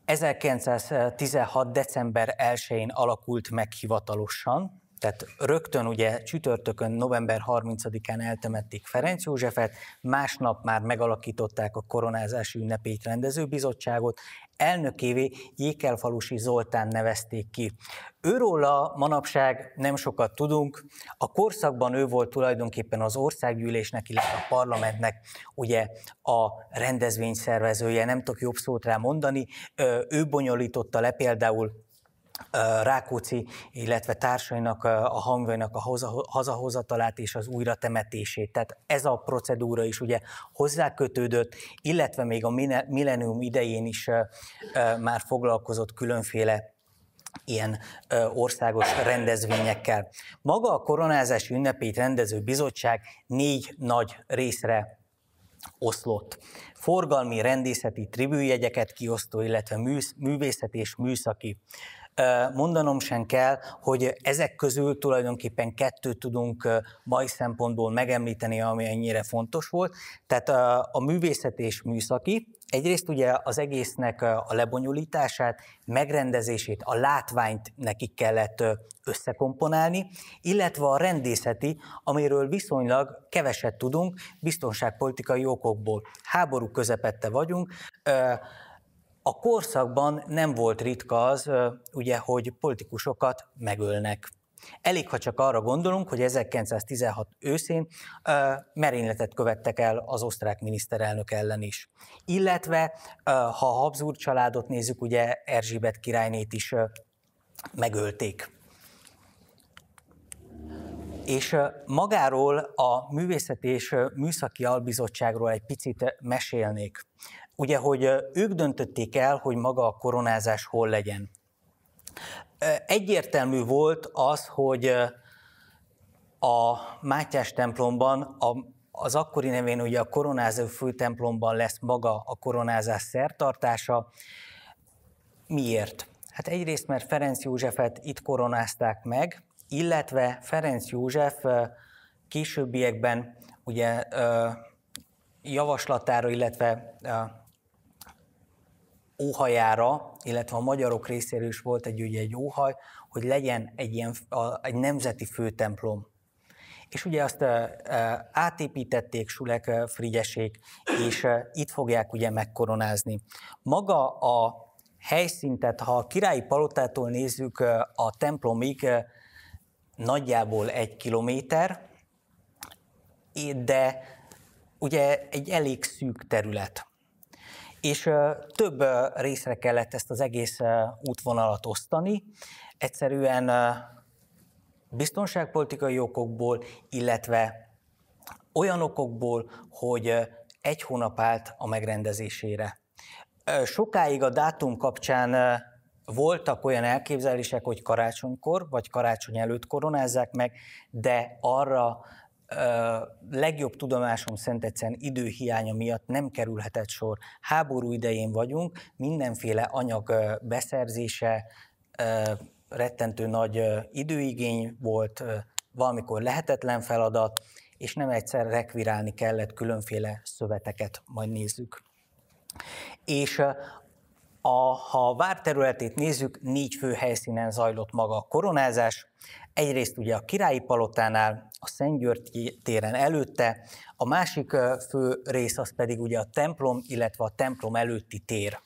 1916. december 1-én alakult meg hivatalosan, tehát rögtön ugye csütörtökön, november 30-án eltemették Ferenc Józsefet, másnap már megalakították a koronázási ünnepét rendezőbizottságot, elnökévé Jékelfalusi Zoltán nevezték ki. Őróla manapság nem sokat tudunk, a korszakban ő volt tulajdonképpen az országgyűlésnek, illetve a parlamentnek ugye a rendezvényszervezője, nem tudok jobb szót rá mondani, ő bonyolította le például Rákóczi, illetve társainak, a hangjainak a hazahozatalát és az újra temetését. Tehát ez a procedúra is ugye hozzákötődött, illetve még a millenium idején is már foglalkozott különféle ilyen országos rendezvényekkel. Maga a koronázás ünnepét rendező bizottság négy nagy részre oszlott. Forgalmi, rendészeti, tribűjegyeket kiosztó, illetve művészeti és műszaki Mondanom sem kell, hogy ezek közül tulajdonképpen kettőt tudunk mai szempontból megemlíteni, ami ennyire fontos volt. Tehát a művészet és műszaki, Egyrészt ugye az egésznek a lebonyolítását, megrendezését, a látványt nekik kellett összekomponálni, illetve a rendészeti, amiről viszonylag keveset tudunk biztonságpolitikai okokból. Háború közepette vagyunk, a korszakban nem volt ritka az, ugye, hogy politikusokat megölnek. Elég, ha csak arra gondolunk, hogy 1916 őszén merényletet követtek el az osztrák miniszterelnök ellen is. Illetve, ha a Habsburg családot nézzük, ugye Erzsébet királynét is megölték. És magáról a Művészet és Műszaki Albizottságról egy picit mesélnék ugye, hogy ők döntötték el, hogy maga a koronázás hol legyen. Egyértelmű volt az, hogy a Mátyás templomban, az akkori nevén ugye a koronázó főtemplomban lesz maga a koronázás szertartása. Miért? Hát egyrészt, mert Ferenc Józsefet itt koronázták meg, illetve Ferenc József későbbiekben ugye javaslatára, illetve óhajára, illetve a magyarok részéről is volt egy, ugye, egy óhaj, hogy legyen egy ilyen a, egy nemzeti főtemplom. És ugye azt uh, átépítették Sulek Frigyesék, és itt fogják ugye megkoronázni. Maga a helyszíntet, ha a királyi palotától nézzük a templomig, nagyjából egy kilométer, de ugye egy elég szűk terület. És több részre kellett ezt az egész útvonalat osztani. Egyszerűen biztonságpolitikai okokból, illetve olyan okokból, hogy egy hónap állt a megrendezésére. Sokáig a dátum kapcsán voltak olyan elképzelések, hogy karácsonykor vagy karácsony előtt koronázzák meg, de arra legjobb tudomásom szerint egyszerűen időhiánya miatt nem kerülhetett sor. Háború idején vagyunk, mindenféle anyag beszerzése rettentő nagy időigény volt, valamikor lehetetlen feladat, és nem egyszer rekvirálni kellett különféle szöveteket, majd nézzük. És a, ha a vár területét nézzük, négy fő helyszínen zajlott maga a koronázás, Egyrészt ugye a királyi palotánál, a Szent György téren előtte, a másik fő rész az pedig ugye a templom, illetve a templom előtti tér.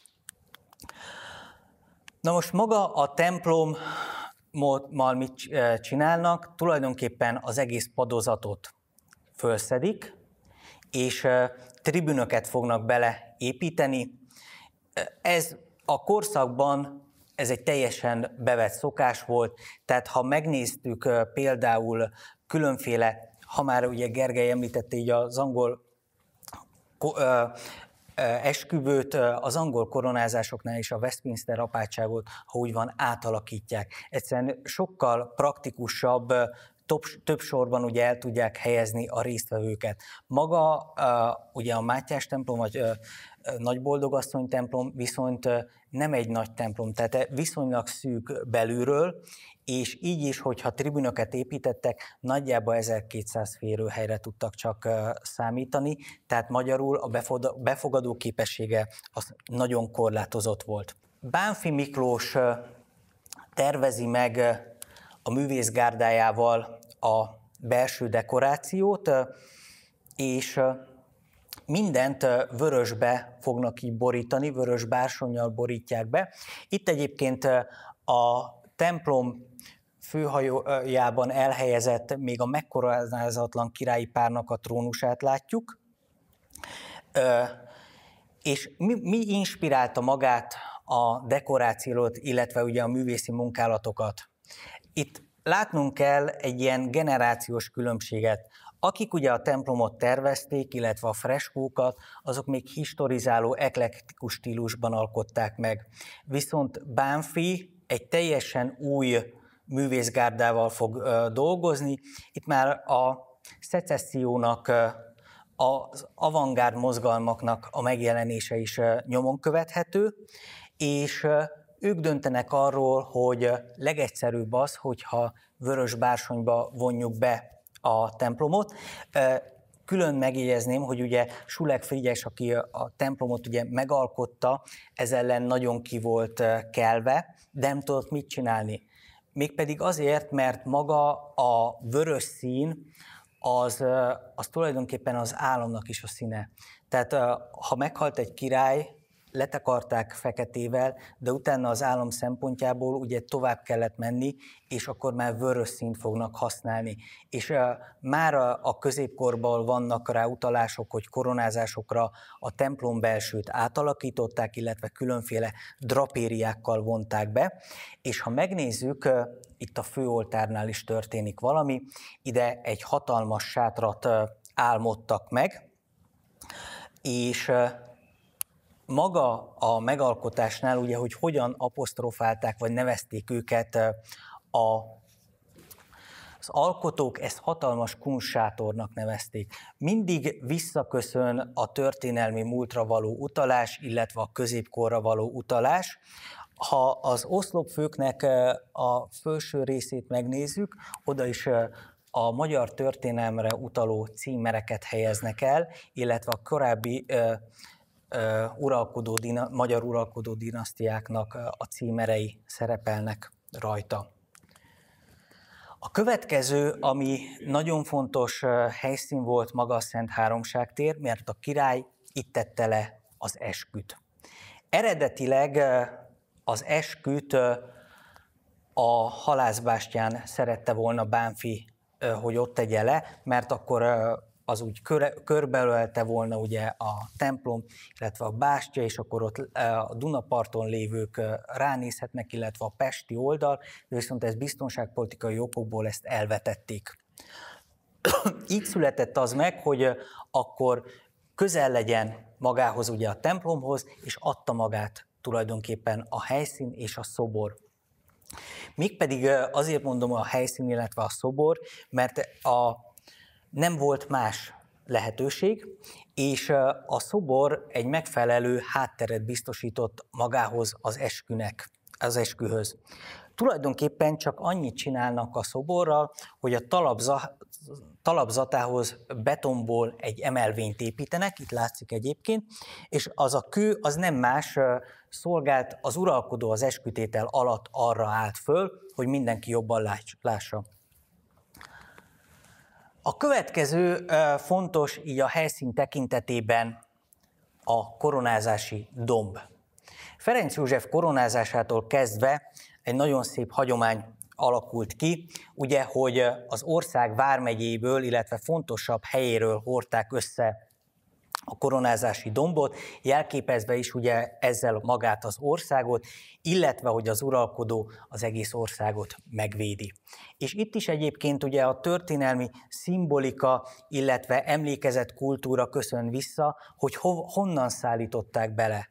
Na most maga a templom mal mit csinálnak? Tulajdonképpen az egész padozatot fölszedik, és tribünöket fognak beleépíteni. Ez a korszakban ez egy teljesen bevett szokás volt, tehát ha megnéztük például különféle, ha már ugye Gergely említette így az angol esküvőt az angol koronázásoknál és a Westminster apátságot, ha úgy van, átalakítják. Egyszerűen sokkal praktikusabb Top, több sorban ugye el tudják helyezni a résztvevőket. Maga ugye a Mátyás templom, vagy Nagyboldogasszony templom viszont nem egy nagy templom, tehát e viszonylag szűk belülről, és így is, hogyha tribünöket építettek, nagyjából 1200 férőhelyre tudtak csak számítani, tehát magyarul a befogadó képessége az nagyon korlátozott volt. Bánfi Miklós tervezi meg a művészgárdájával a belső dekorációt, és mindent vörösbe fognak így borítani, vörös bársonyjal borítják be. Itt egyébként a templom főhajójában elhelyezett, még a megkoronázatlan királyi párnak a trónusát látjuk. És mi, mi inspirálta magát a dekorációt, illetve ugye a művészi munkálatokat? Itt látnunk kell egy ilyen generációs különbséget. Akik ugye a templomot tervezték, illetve a freskókat, azok még historizáló, eklektikus stílusban alkották meg. Viszont Bánfi egy teljesen új művészgárdával fog dolgozni. Itt már a szecessziónak az avantgárd mozgalmaknak a megjelenése is nyomon követhető, és ők döntenek arról, hogy legegyszerűbb az, hogyha vörös bársonyba vonjuk be a templomot. Külön megjegyezném, hogy ugye Sulek Frigyes, aki a templomot ugye megalkotta, ez ellen nagyon ki volt kelve, de nem tudott mit csinálni. Mégpedig azért, mert maga a vörös szín az, az tulajdonképpen az államnak is a színe. Tehát ha meghalt egy király, letekarták feketével, de utána az állam szempontjából ugye tovább kellett menni, és akkor már vörös színt fognak használni. És már a, a középkorban vannak rá utalások, hogy koronázásokra a templom belsőt átalakították, illetve különféle drapériákkal vonták be. És ha megnézzük, itt a főoltárnál is történik valami, ide egy hatalmas sátrat álmodtak meg, és maga a megalkotásnál, ugye, hogy hogyan apostrofálták, vagy nevezték őket a az alkotók ezt hatalmas kunsátornak nevezték. Mindig visszaköszön a történelmi múltra való utalás, illetve a középkorra való utalás. Ha az oszlopfőknek a felső részét megnézzük, oda is a magyar történelmre utaló címereket helyeznek el, illetve a korábbi uralkodó, magyar uralkodó dinasztiáknak a címerei szerepelnek rajta. A következő, ami nagyon fontos helyszín volt maga a Szent Háromság tér, mert a király itt tette le az esküt. Eredetileg az esküt a halászbástyán szerette volna Bánfi, hogy ott tegye le, mert akkor az úgy köre, körbeölelte volna ugye a templom, illetve a bástya, és akkor ott e, a Dunaparton lévők e, ránézhetnek, illetve a pesti oldal, de viszont ez biztonságpolitikai okokból ezt elvetették. Így született az meg, hogy e, akkor közel legyen magához, ugye a templomhoz, és adta magát tulajdonképpen a helyszín és a szobor. Mégpedig azért mondom a helyszín, illetve a szobor, mert a nem volt más lehetőség, és a szobor egy megfelelő hátteret biztosított magához az eskünek, az eskühöz. Tulajdonképpen csak annyit csinálnak a szoborral, hogy a talapza, talapzatához betonból egy emelvényt építenek, itt látszik egyébként, és az a kő az nem más szolgált, az uralkodó az eskütétel alatt arra állt föl, hogy mindenki jobban lássa. A következő fontos így a helyszín tekintetében a koronázási domb. Ferenc József koronázásától kezdve egy nagyon szép hagyomány alakult ki, ugye, hogy az ország vármegyéből, illetve fontosabb helyéről hordták össze a koronázási dombot, jelképezve is ugye ezzel magát az országot, illetve hogy az uralkodó az egész országot megvédi. És itt is egyébként ugye a történelmi szimbolika, illetve emlékezett kultúra köszön vissza, hogy ho- honnan szállították bele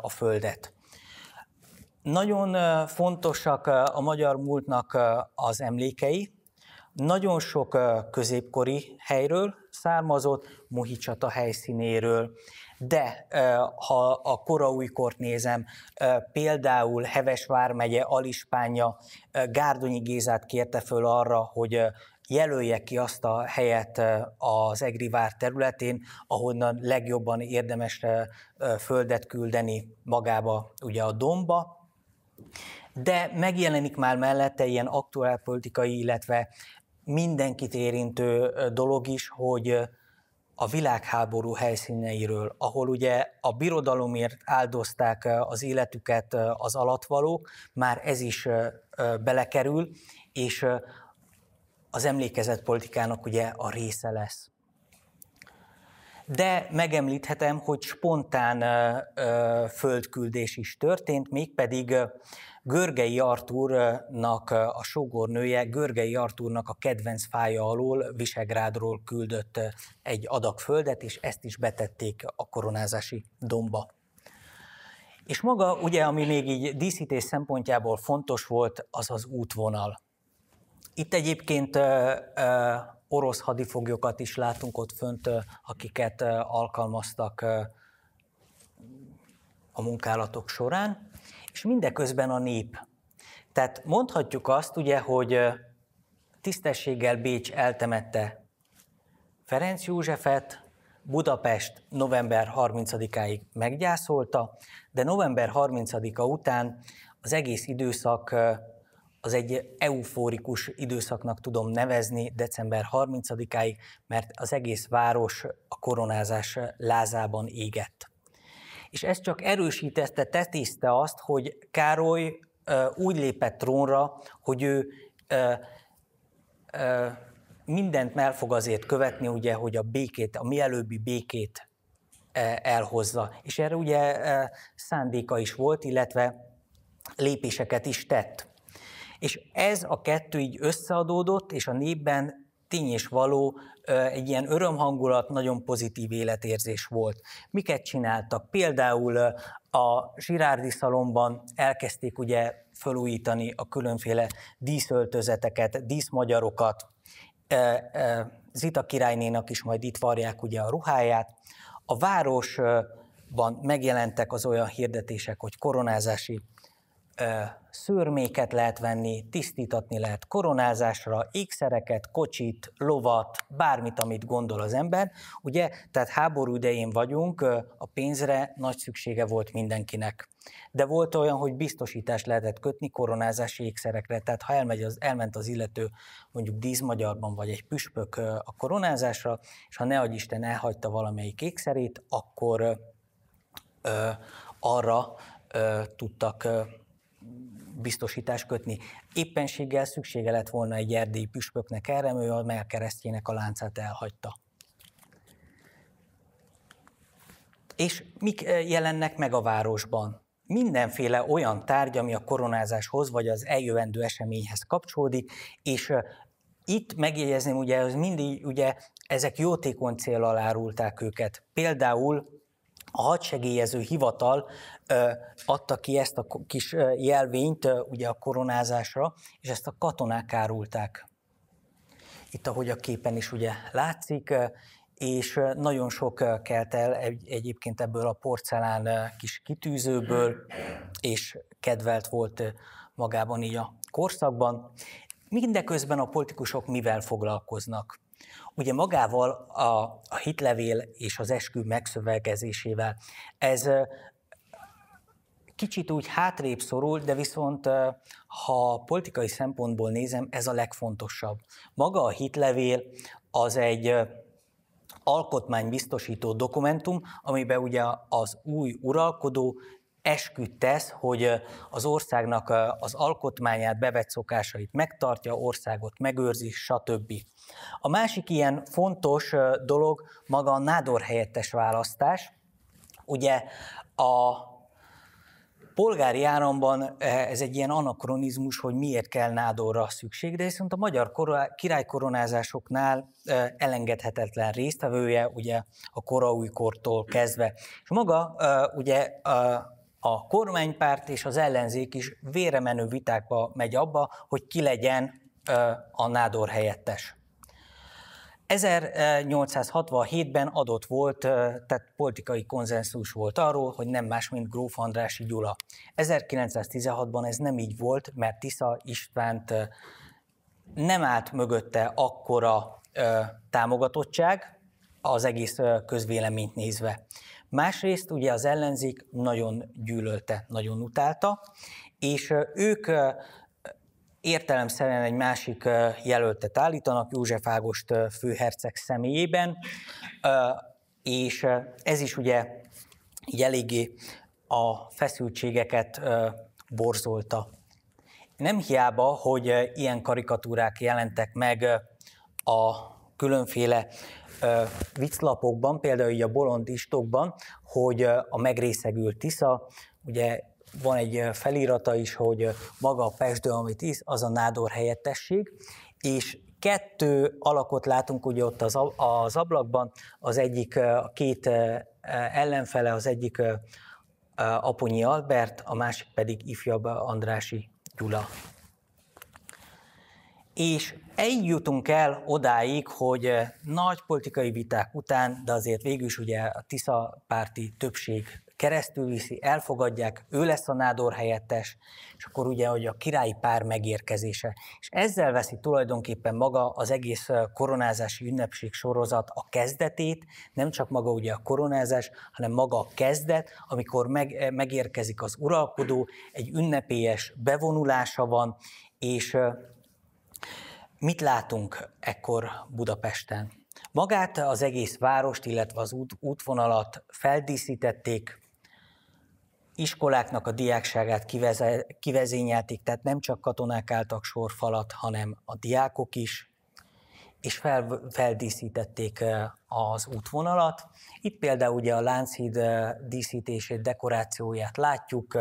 a földet. Nagyon fontosak a magyar múltnak az emlékei, nagyon sok középkori helyről származott, Muhicsata helyszínéről, de ha a koraújkort nézem, például Heves vármegye, Alispánya, Gárdonyi Gézát kérte föl arra, hogy jelölje ki azt a helyet az Egri vár területén, ahonnan legjobban érdemes földet küldeni magába, ugye a domba, de megjelenik már mellette ilyen aktuálpolitikai, illetve mindenkit érintő dolog is, hogy a világháború helyszíneiről, ahol ugye a birodalomért áldozták az életüket az alatvalók, már ez is belekerül, és az emlékezetpolitikának ugye a része lesz de megemlíthetem, hogy spontán földküldés is történt, mégpedig Görgei Artúrnak a sógornője, Görgei Artúrnak a kedvenc fája alól Visegrádról küldött egy adag földet, és ezt is betették a koronázási domba. És maga, ugye, ami még így díszítés szempontjából fontos volt, az az útvonal. Itt egyébként orosz hadifoglyokat is látunk ott fönt, akiket alkalmaztak a munkálatok során, és mindeközben a nép. Tehát mondhatjuk azt ugye, hogy tisztességgel Bécs eltemette Ferenc Józsefet, Budapest november 30-áig meggyászolta, de november 30-a után az egész időszak az egy eufórikus időszaknak tudom nevezni december 30-áig, mert az egész város a koronázás lázában égett. És ez csak erősítette, tetiszte azt, hogy Károly úgy lépett trónra, hogy ő mindent el fog azért követni, ugye, hogy a békét, a mielőbbi békét e, elhozza. És erre ugye e, szándéka is volt, illetve lépéseket is tett. És ez a kettő így összeadódott, és a népben tény és való, egy ilyen örömhangulat, nagyon pozitív életérzés volt. Miket csináltak? Például a Zsirárdi szalomban elkezdték ugye felújítani a különféle díszöltözeteket, díszmagyarokat, Zita királynénak is majd itt varják ugye a ruháját. A városban megjelentek az olyan hirdetések, hogy koronázási szőrméket lehet venni, tisztítatni lehet koronázásra, ékszereket, kocsit, lovat, bármit, amit gondol az ember. Ugye, tehát háború idején vagyunk, a pénzre nagy szüksége volt mindenkinek. De volt olyan, hogy biztosítást lehetett kötni koronázási ékszerekre, tehát ha elmegy az, elment az illető mondjuk díszmagyarban vagy egy püspök a koronázásra, és ha ne adj Isten elhagyta valamelyik ékszerét, akkor ö, arra ö, tudtak biztosítást kötni. Éppenséggel szüksége lett volna egy erdélyi püspöknek erre, ő a keresztjének a láncát elhagyta. És mik eh, jelennek meg a városban? Mindenféle olyan tárgy, ami a koronázáshoz vagy az eljövendő eseményhez kapcsolódik, és eh, itt megjegyezném, ugye, ez mindig, ugye ezek jótékony cél árulták őket. Például a hadsegélyező hivatal adta ki ezt a kis jelvényt ugye a koronázásra, és ezt a katonák árulták. Itt, ahogy a képen is ugye látszik, és nagyon sok kelt el egyébként ebből a porcelán kis kitűzőből, és kedvelt volt magában így a korszakban. Mindeközben a politikusok mivel foglalkoznak? Ugye magával a, a hitlevél és az eskü megszövegezésével ez kicsit úgy hátrébb szorul, de viszont ha politikai szempontból nézem, ez a legfontosabb. Maga a hitlevél az egy alkotmánybiztosító dokumentum, amiben ugye az új uralkodó esküdt tesz, hogy az országnak az alkotmányát, bevett szokásait megtartja, országot megőrzi, stb. A másik ilyen fontos dolog maga a nádor helyettes választás. Ugye a polgári áramban ez egy ilyen anakronizmus, hogy miért kell nádorra szükség, de viszont a magyar királykoronázásoknál elengedhetetlen résztvevője, ugye a koraújkortól kezdve. És maga ugye a kormánypárt és az ellenzék is véremenő vitákba megy abba, hogy ki legyen a nádor helyettes. 1867-ben adott volt, tehát politikai konszenzus volt arról, hogy nem más, mint Gróf Andrási Gyula. 1916-ban ez nem így volt, mert Tisza Istvánt nem állt mögötte akkora támogatottság az egész közvéleményt nézve. Másrészt ugye az ellenzék nagyon gyűlölte, nagyon utálta, és ők értelemszerűen egy másik jelöltet állítanak, József Ágost főherceg személyében, és ez is ugye eléggé a feszültségeket borzolta. Nem hiába, hogy ilyen karikatúrák jelentek meg a különféle viclapokban, például így a bolond istokban, hogy a megrészegült Tisza, ugye van egy felirata is, hogy maga a pesdő, amit isz, az a nádor helyettesség, és kettő alakot látunk ugye ott az, az ablakban, az egyik, a két ellenfele, az egyik Aponyi Albert, a másik pedig ifjabb Andrási Gyula. És jutunk el odáig, hogy eh, nagy politikai viták után, de azért végül is ugye a Tisza párti többség keresztül viszi, elfogadják, ő lesz a nádor helyettes, és akkor ugye hogy a királyi pár megérkezése. És ezzel veszi tulajdonképpen maga az egész eh, koronázási ünnepség sorozat a kezdetét, nem csak maga ugye a koronázás, hanem maga a kezdet, amikor meg, eh, megérkezik az uralkodó, egy ünnepélyes bevonulása van, és Mit látunk ekkor Budapesten? Magát az egész várost, illetve az út, útvonalat feldíszítették, iskoláknak a diákságát kiveze, kivezényelték, tehát nem csak katonák álltak sorfalat, hanem a diákok is, és fel, feldíszítették az útvonalat. Itt például ugye a Lánchíd díszítését, dekorációját látjuk,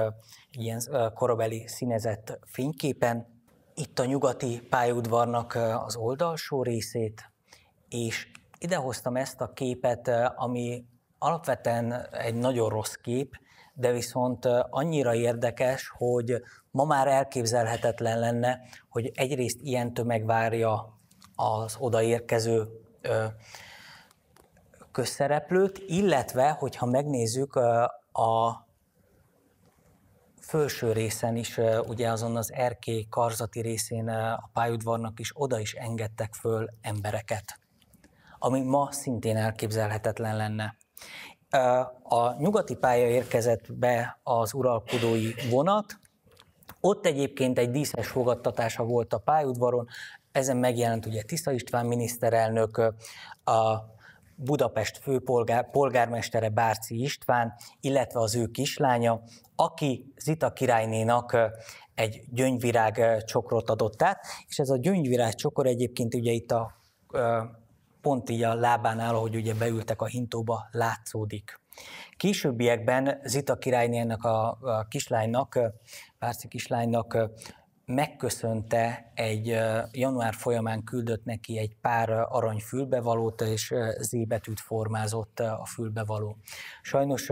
ilyen korabeli színezett fényképen, itt a nyugati pályaudvarnak eh, az oldalsó részét, és idehoztam ezt a képet, eh, ami alapvetően egy nagyon rossz kép, de viszont eh, annyira érdekes, hogy ma már elképzelhetetlen lenne, hogy egyrészt ilyen tömeg várja az odaérkező közszereplőt, illetve, hogyha megnézzük a felső részen is, ugye azon az erkély karzati részén a pályaudvarnak is oda is engedtek föl embereket, ami ma szintén elképzelhetetlen lenne. A nyugati pálya érkezett be az uralkodói vonat, ott egyébként egy díszes fogadtatása volt a pályaudvaron, ezen megjelent ugye Tisza István miniszterelnök, a Budapest főpolgár, Bárci István, illetve az ő kislánya, aki Zita királynénak egy gyöngyvirág csokrot adott át, és ez a gyöngyvirág csokor egyébként ugye itt a pont így a lábánál, ahogy ugye beültek a hintóba, látszódik. Későbbiekben Zita királyné ennek a, a kislánynak, Bárci kislánynak megköszönte egy január folyamán küldött neki egy pár arany fülbevalót, és Z betűt formázott a fülbevaló. Sajnos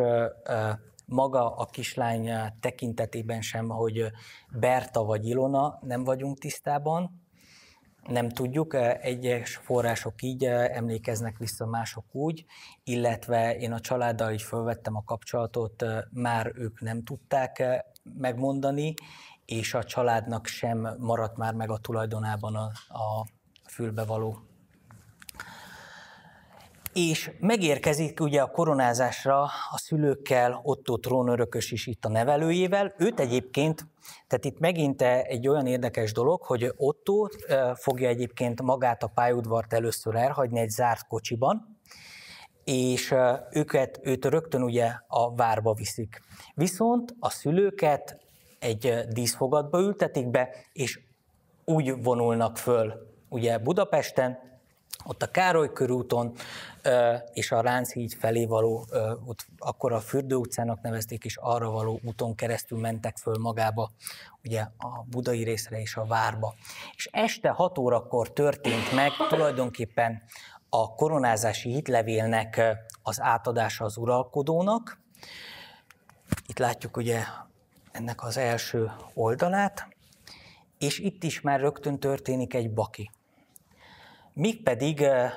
maga a kislány tekintetében sem, hogy Berta vagy Ilona, nem vagyunk tisztában, nem tudjuk, egyes források így emlékeznek vissza, mások úgy, illetve én a családdal így felvettem a kapcsolatot, már ők nem tudták megmondani, és a családnak sem maradt már meg a tulajdonában a, a fülbevaló. És megérkezik ugye a koronázásra a szülőkkel, Otto trónörökös is itt a nevelőjével. Őt egyébként, tehát itt megint e egy olyan érdekes dolog, hogy Otto e, fogja egyébként magát a pályaudvart először elhagyni egy zárt kocsiban, és e, őket, őt rögtön ugye a várba viszik. Viszont a szülőket egy díszfogatba ültetik be, és úgy vonulnak föl, ugye Budapesten, ott a Károly körúton és a Ránchíd felé való, ott akkor a Fürdő utcának nevezték, és arra való úton keresztül mentek föl magába, ugye a budai részre és a várba. És este 6 órakor történt meg tulajdonképpen a koronázási hitlevélnek az átadása az uralkodónak. Itt látjuk ugye ennek az első oldalát, és itt is már rögtön történik egy baki. pedig eh,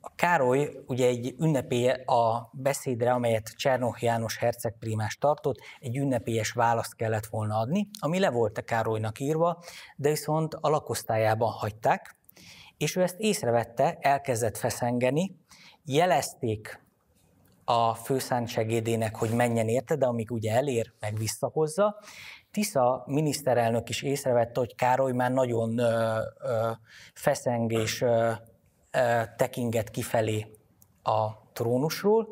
a Károly ugye egy ünnepélye a beszédre, amelyet Csernóh János herceg tartott, egy ünnepélyes választ kellett volna adni, ami le volt a Károlynak írva, de viszont a lakosztályában hagyták, és ő ezt észrevette, elkezdett feszengeni, jelezték a főszánt segédének, hogy menjen érte, de amíg ugye elér, meg visszahozza. Tisza miniszterelnök is észrevette, hogy Károly már nagyon ö, ö, feszeng és ö, ö, tekinget kifelé a trónusról,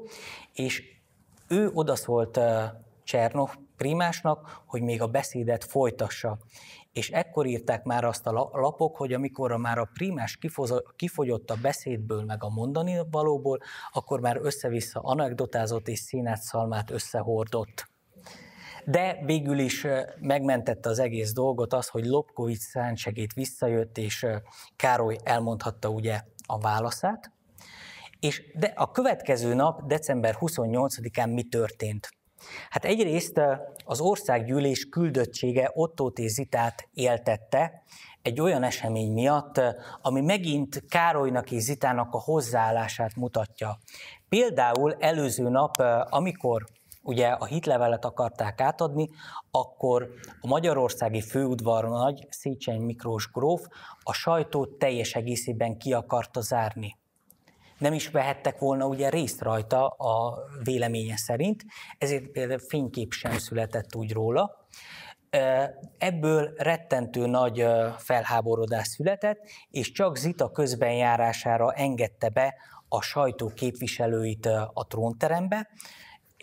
és ő odaszólt ö, Csernov primásnak, hogy még a beszédet folytassa és ekkor írták már azt a lapok, hogy amikor már a prímás kifogyott a beszédből, meg a mondani valóból, akkor már össze-vissza anekdotázott és színát szalmát összehordott. De végül is megmentette az egész dolgot az, hogy szán segít visszajött, és Károly elmondhatta ugye a válaszát. És de a következő nap, december 28-án mi történt? Hát egyrészt az országgyűlés küldöttsége Otto Zitát éltette egy olyan esemény miatt, ami megint Károlynak és Zitának a hozzáállását mutatja. Például előző nap, amikor ugye a hitlevelet akarták átadni, akkor a magyarországi nagy Széchenyi Mikrós gróf a sajtót teljes egészében ki akarta zárni nem is vehettek volna ugye részt rajta a véleménye szerint, ezért például fénykép sem született úgy róla. Ebből rettentő nagy felháborodás született, és csak Zita közbenjárására engedte be a sajtó képviselőit a trónterembe,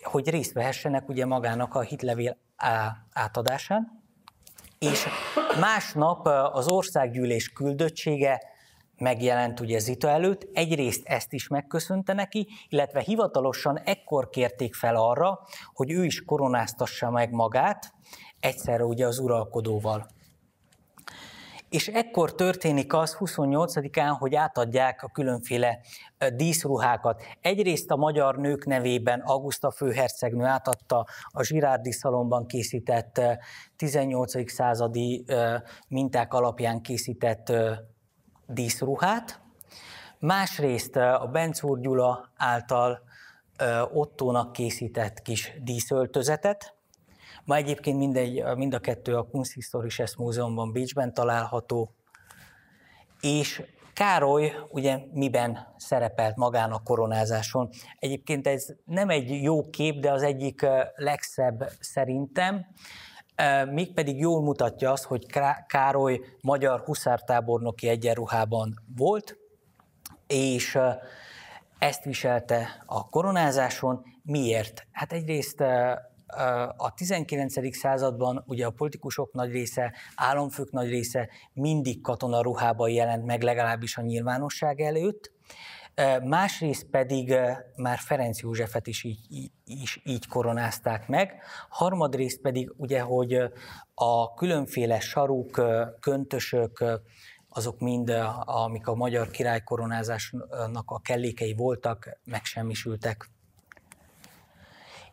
hogy részt vehessenek ugye magának a hitlevél átadásán. És másnap az országgyűlés küldöttsége megjelent ugye Zita előtt, egyrészt ezt is megköszönte neki, illetve hivatalosan ekkor kérték fel arra, hogy ő is koronáztassa meg magát, egyszerre ugye az uralkodóval. És ekkor történik az 28-án, hogy átadják a különféle díszruhákat. Egyrészt a magyar nők nevében Augusta főhercegnő átadta a Zsirárdi szalomban készített 18. századi minták alapján készített díszruhát, másrészt a Bencúr Gyula által Ottónak készített kis díszöltözetet, Ma egyébként mindegy, mind a kettő a Kunsthistorisches Múzeumban Bécsben található, és Károly ugye miben szerepelt magán a koronázáson. Egyébként ez nem egy jó kép, de az egyik legszebb szerintem pedig jól mutatja azt, hogy Károly magyar huszártábornoki egyenruhában volt, és ezt viselte a koronázáson. Miért? Hát egyrészt a 19. században ugye a politikusok nagy része, államfők nagy része mindig katonaruhában jelent meg legalábbis a nyilvánosság előtt, Másrészt pedig már Ferenc Józsefet is így, is így koronázták meg. Harmadrészt pedig ugye, hogy a különféle saruk, köntösök, azok mind, amik a magyar király koronázásnak a kellékei voltak, megsemmisültek.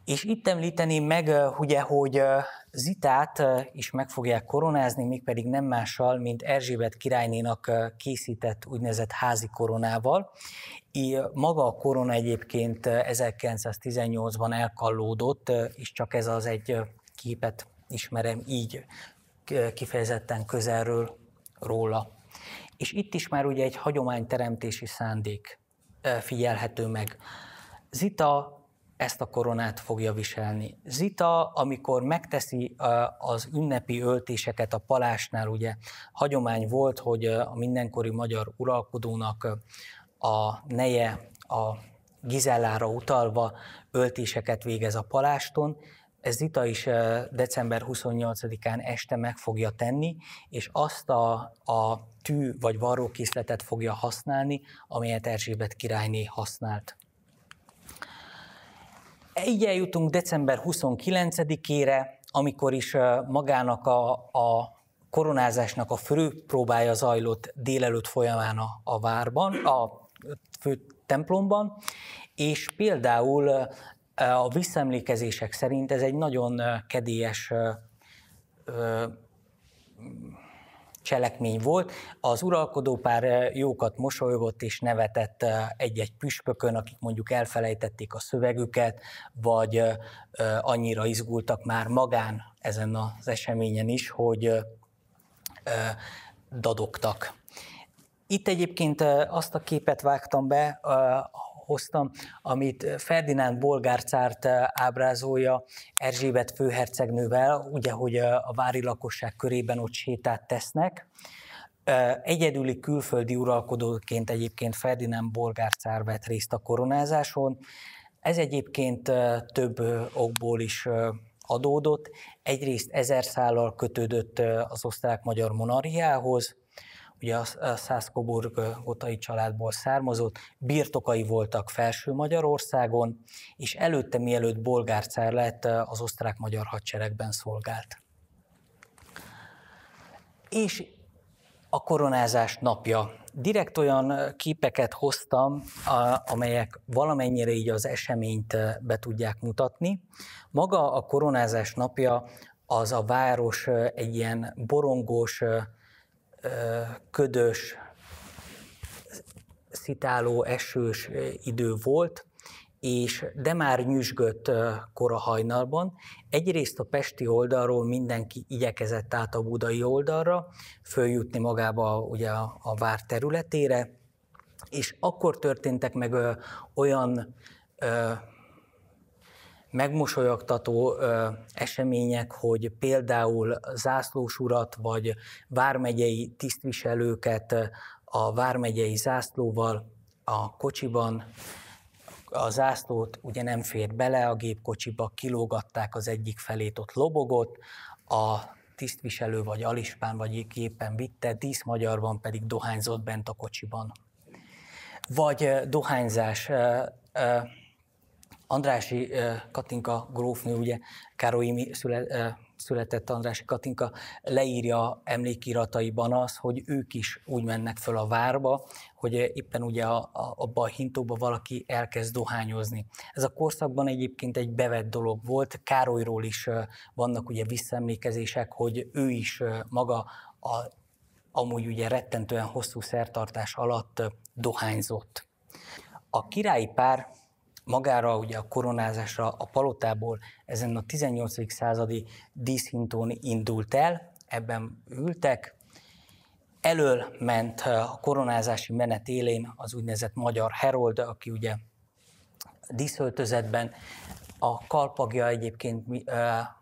És itt említeném meg, ugye, hogy Zitát is meg fogják koronázni, mégpedig nem mással, mint Erzsébet királynénak készített úgynevezett házi koronával. Így maga a korona egyébként 1918-ban elkallódott, és csak ez az egy képet ismerem így kifejezetten közelről róla. És itt is már ugye egy hagyományteremtési szándék figyelhető meg. Zita ezt a koronát fogja viselni. Zita, amikor megteszi az ünnepi öltéseket a palásnál, ugye hagyomány volt, hogy a mindenkori magyar uralkodónak a neje a Gizellára utalva öltéseket végez a paláston, ez Zita is december 28-án este meg fogja tenni, és azt a, a tű vagy varrókészletet fogja használni, amelyet Erzsébet királyné használt. Így eljutunk december 29-ére, amikor is magának a, a koronázásnak a fő próbája zajlott délelőtt folyamán a, a várban, a fő templomban, és például a visszaemlékezések szerint ez egy nagyon kedélyes cselekmény volt. Az uralkodó pár eh, jókat mosolygott és nevetett eh, egy-egy püspökön, akik mondjuk elfelejtették a szövegüket, vagy eh, annyira izgultak már magán ezen az eseményen is, hogy dadogtak. Itt egyébként azt a képet vágtam be, hoztam, amit Ferdinánd Bolgárcárt eh, ábrázolja Erzsébet főhercegnővel, ugye, hogy eh, a vári lakosság körében ott sétát tesznek. Eh, egyedüli külföldi uralkodóként egyébként Ferdinánd Bolgárcár vett részt a koronázáson. Ez egyébként több okból is adódott. Egyrészt ezer szállal kötődött az osztrák-magyar monarhiához ugye a Szászkoburg gotai családból származott, birtokai voltak Felső Magyarországon, és előtte, mielőtt bolgárcár lett, az osztrák-magyar hadseregben szolgált. És a koronázás napja. Direkt olyan képeket hoztam, amelyek valamennyire így az eseményt be tudják mutatni. Maga a koronázás napja az a város egy ilyen borongós, ködös, szitáló, esős idő volt, és de már nyüzsgött kora hajnalban. Egyrészt a pesti oldalról mindenki igyekezett át a budai oldalra, följutni magába ugye a, vár területére, és akkor történtek meg olyan megmosolyogtató ö, események, hogy például zászlós urat vagy vármegyei tisztviselőket a vármegyei zászlóval a kocsiban a zászlót ugye nem fér bele a gépkocsiba, kilógatták az egyik felét, ott lobogott, a tisztviselő vagy alispán vagy éppen vitte, díszmagyarban pedig dohányzott bent a kocsiban. Vagy dohányzás Andrási Katinka grófnő, ugye Károlyi szület, született Andrási Katinka, leírja emlékirataiban az, hogy ők is úgy mennek föl a várba, hogy éppen ugye a, a, abba a hintóba valaki elkezd dohányozni. Ez a korszakban egyébként egy bevett dolog volt, Károlyról is vannak ugye visszaemlékezések, hogy ő is maga a, amúgy ugye rettentően hosszú szertartás alatt dohányzott. A királyi pár magára ugye a koronázásra a palotából ezen a 18. századi díszhintón indult el, ebben ültek, elől ment a koronázási menet élén az úgynevezett magyar herold, aki ugye díszöltözetben, a kalpagja egyébként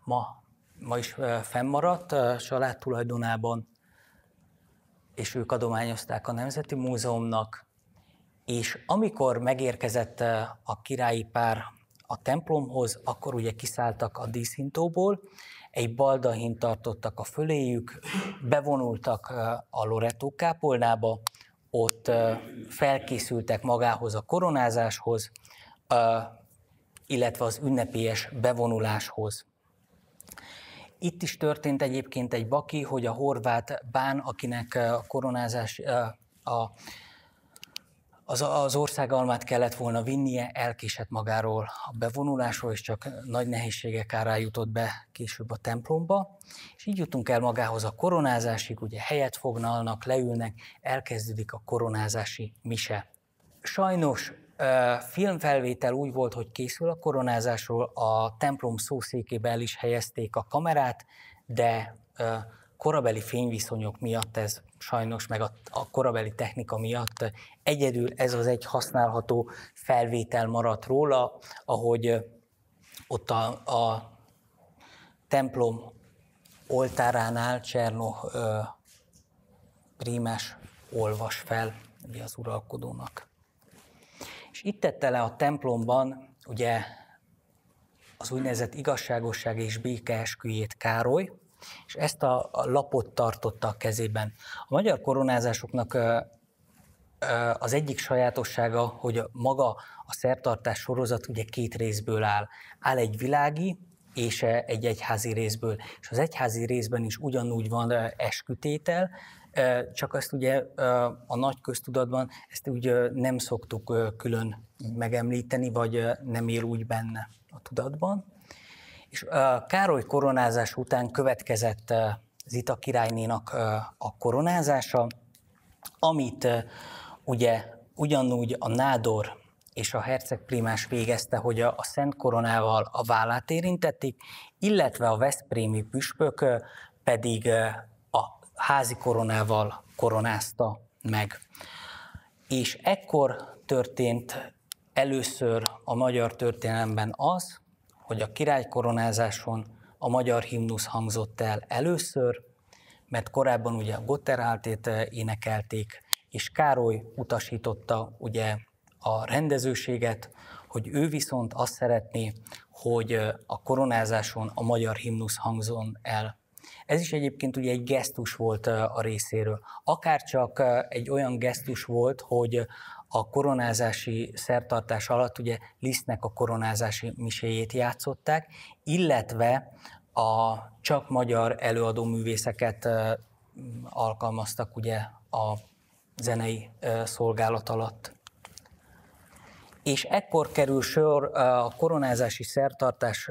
ma, ma is fennmaradt a család tulajdonában, és ők adományozták a Nemzeti Múzeumnak, és amikor megérkezett eh, a királyi pár a templomhoz, akkor ugye kiszálltak a díszhintóból, egy baldahint tartottak a föléjük, bevonultak eh, a Loretto kápolnába, ott eh, felkészültek magához a koronázáshoz, illetve az ünnepélyes bevonuláshoz. Itt is történt egyébként egy baki, hogy a horvát bán, akinek a koronázás, a az, az országalmát kellett volna vinnie, elkésett magáról a bevonulásról, és csak nagy nehézségek árá jutott be később a templomba. És így jutunk el magához a koronázásig, ugye helyet fognalnak, leülnek, elkezdődik a koronázási mise. Sajnos filmfelvétel úgy volt, hogy készül a koronázásról, a templom szószékébe el is helyezték a kamerát, de korabeli fényviszonyok miatt ez sajnos, meg a, a korabeli technika miatt egyedül ez az egy használható felvétel maradt róla, ahogy ott a, a templom oltáránál Csernó Prímes olvas fel ugye az uralkodónak. És itt tette le a templomban ugye az úgynevezett igazságosság és béke esküjét Károly, és ezt a, lapot tartotta a kezében. A magyar koronázásoknak az egyik sajátossága, hogy maga a szertartás sorozat ugye két részből áll. Áll egy világi, és egy egyházi részből. És az egyházi részben is ugyanúgy van eskütétel, csak azt ugye a nagy köztudatban ezt úgy nem szoktuk külön megemlíteni, vagy nem él úgy benne a tudatban. És Károly koronázás után következett Zita királynénak a koronázása, amit ugye ugyanúgy a nádor és a herceg primás végezte, hogy a, a Szent Koronával a vállát érintették, illetve a Veszprémi püspök pedig a házi koronával koronázta meg. És ekkor történt először a magyar történelemben az, hogy a királykoronázáson a magyar himnusz hangzott el először, mert korábban ugye a Gotteráltét eh, énekelték, és Károly utasította ugye a rendezőséget, hogy ő viszont azt szeretné, hogy eh, a koronázáson a magyar himnusz hangzon el. Ez is egyébként ugye egy gesztus volt eh, a részéről. Akár csak egy olyan gesztus volt, hogy a koronázási szertartás alatt ugye Lisztnek a koronázási miséjét játszották, illetve a csak magyar előadó művészeket alkalmaztak ugye a zenei szolgálat alatt és ekkor kerül sor a koronázási szertartás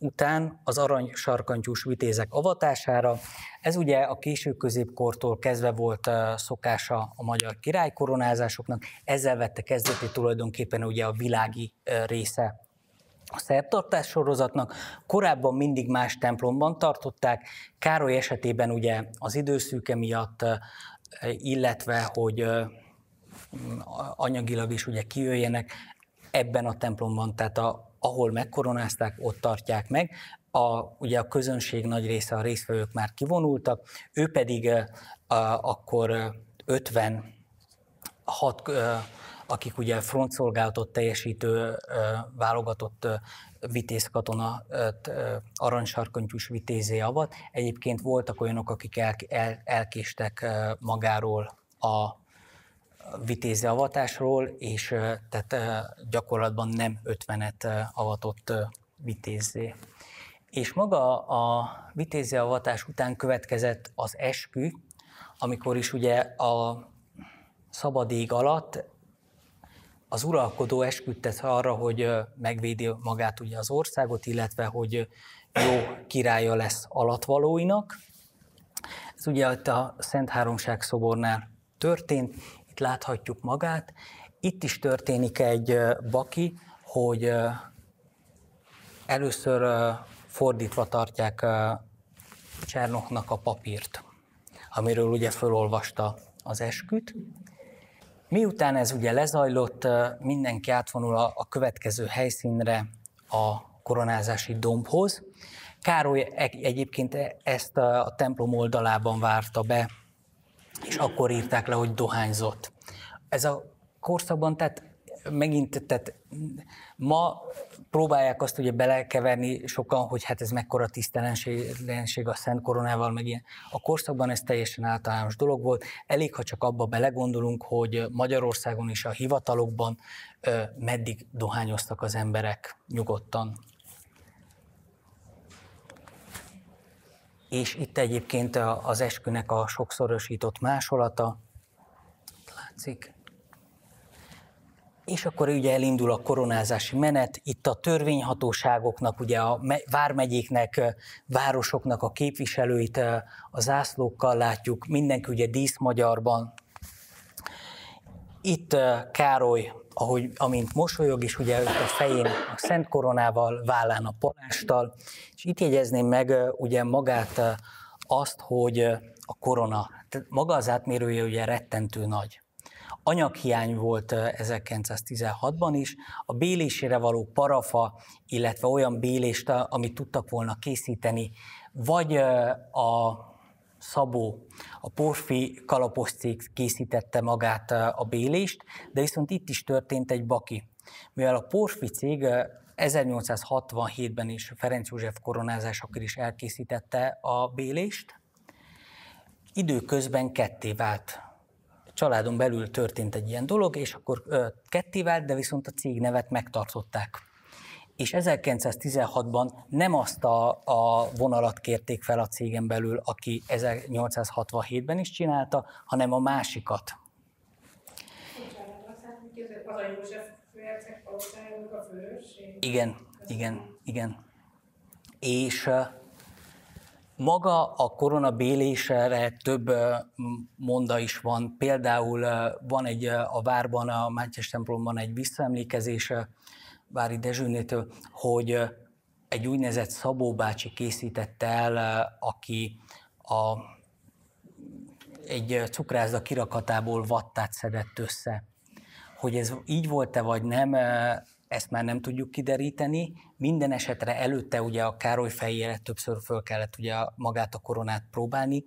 után az arany sarkantyús vitézek avatására. Ez ugye a késő középkortól kezdve volt szokása a magyar király koronázásoknak, ezzel vette kezdeti tulajdonképpen ugye a világi része a szertartás sorozatnak. Korábban mindig más templomban tartották, Károly esetében ugye az időszűke miatt, illetve hogy anyagilag is ugye kijöjjenek ebben a templomban, tehát a, ahol megkoronázták, ott tartják meg. A, ugye a közönség nagy része, a résztvevők már kivonultak, ő pedig a, akkor 50 akik ugye frontszolgálatot teljesítő válogatott vitézkatona aranysarkantyús vitézé avat. Egyébként voltak olyanok, akik el, el, elkéstek magáról a vitézi avatásról, és tehát gyakorlatban nem 50-et avatott vitézzé. És maga a vitézi avatás után következett az eskü, amikor is ugye a szabad ég alatt az uralkodó esküdtet arra, hogy megvédi magát ugye az országot, illetve hogy jó királya lesz alatvalóinak. Ez ugye itt a Szent Háromság szobornál történt, itt láthatjuk magát. Itt is történik egy baki, hogy először fordítva tartják Csernoknak a papírt, amiről ugye fölolvasta az esküt. Miután ez ugye lezajlott, mindenki átvonul a következő helyszínre, a koronázási dombhoz. Károly e-, egyébként e-, ezt a templom oldalában várta be és akkor írták le, hogy dohányzott. Ez a korszakban, tehát megint, tehát ma próbálják azt ugye belekeverni sokan, hogy hát ez mekkora tisztelenség a Szent Koronával, meg ilyen. A korszakban ez teljesen általános dolog volt. Elég, ha csak abba belegondolunk, hogy Magyarországon is a hivatalokban meddig dohányoztak az emberek nyugodtan. és itt egyébként az eskünek a sokszorosított másolata, látszik. És akkor ugye elindul a koronázási menet, itt a törvényhatóságoknak, ugye a vármegyéknek, városoknak a képviselőit a zászlókkal látjuk, mindenki ugye díszmagyarban. Itt Károly ahogy, amint mosolyog is, ugye a fején a Szent Koronával, vállán a palástal és itt jegyezném meg ugye magát azt, hogy a korona, tehát maga az átmérője ugye rettentő nagy. Anyaghiány volt 1916-ban is, a bélésére való parafa, illetve olyan bélést, amit tudtak volna készíteni, vagy a Szabó a porfi cég készítette magát a bélést, de viszont itt is történt egy baki. Mivel a porfi cég 1867-ben is Ferenc József koronázásakor is elkészítette a bélést, időközben ketté vált. Családon belül történt egy ilyen dolog, és akkor ketté vált, de viszont a cég nevet megtartották és 1916-ban nem azt a, a vonalat kérték fel a cégen belül, aki 1867-ben is csinálta, hanem a másikat. Igen, igen, igen. És maga a koronabélésre több monda is van. Például van egy a várban, a Mátyás templomban egy visszaemlékezés, Bári Dezsőnétől, hogy egy úgynevezett Szabó bácsi készítette el, aki a, egy cukrászda kirakatából vattát szedett össze. Hogy ez így volt-e vagy nem, ezt már nem tudjuk kideríteni. Minden esetre előtte ugye a Károly fejére többször föl kellett ugye magát a koronát próbálni,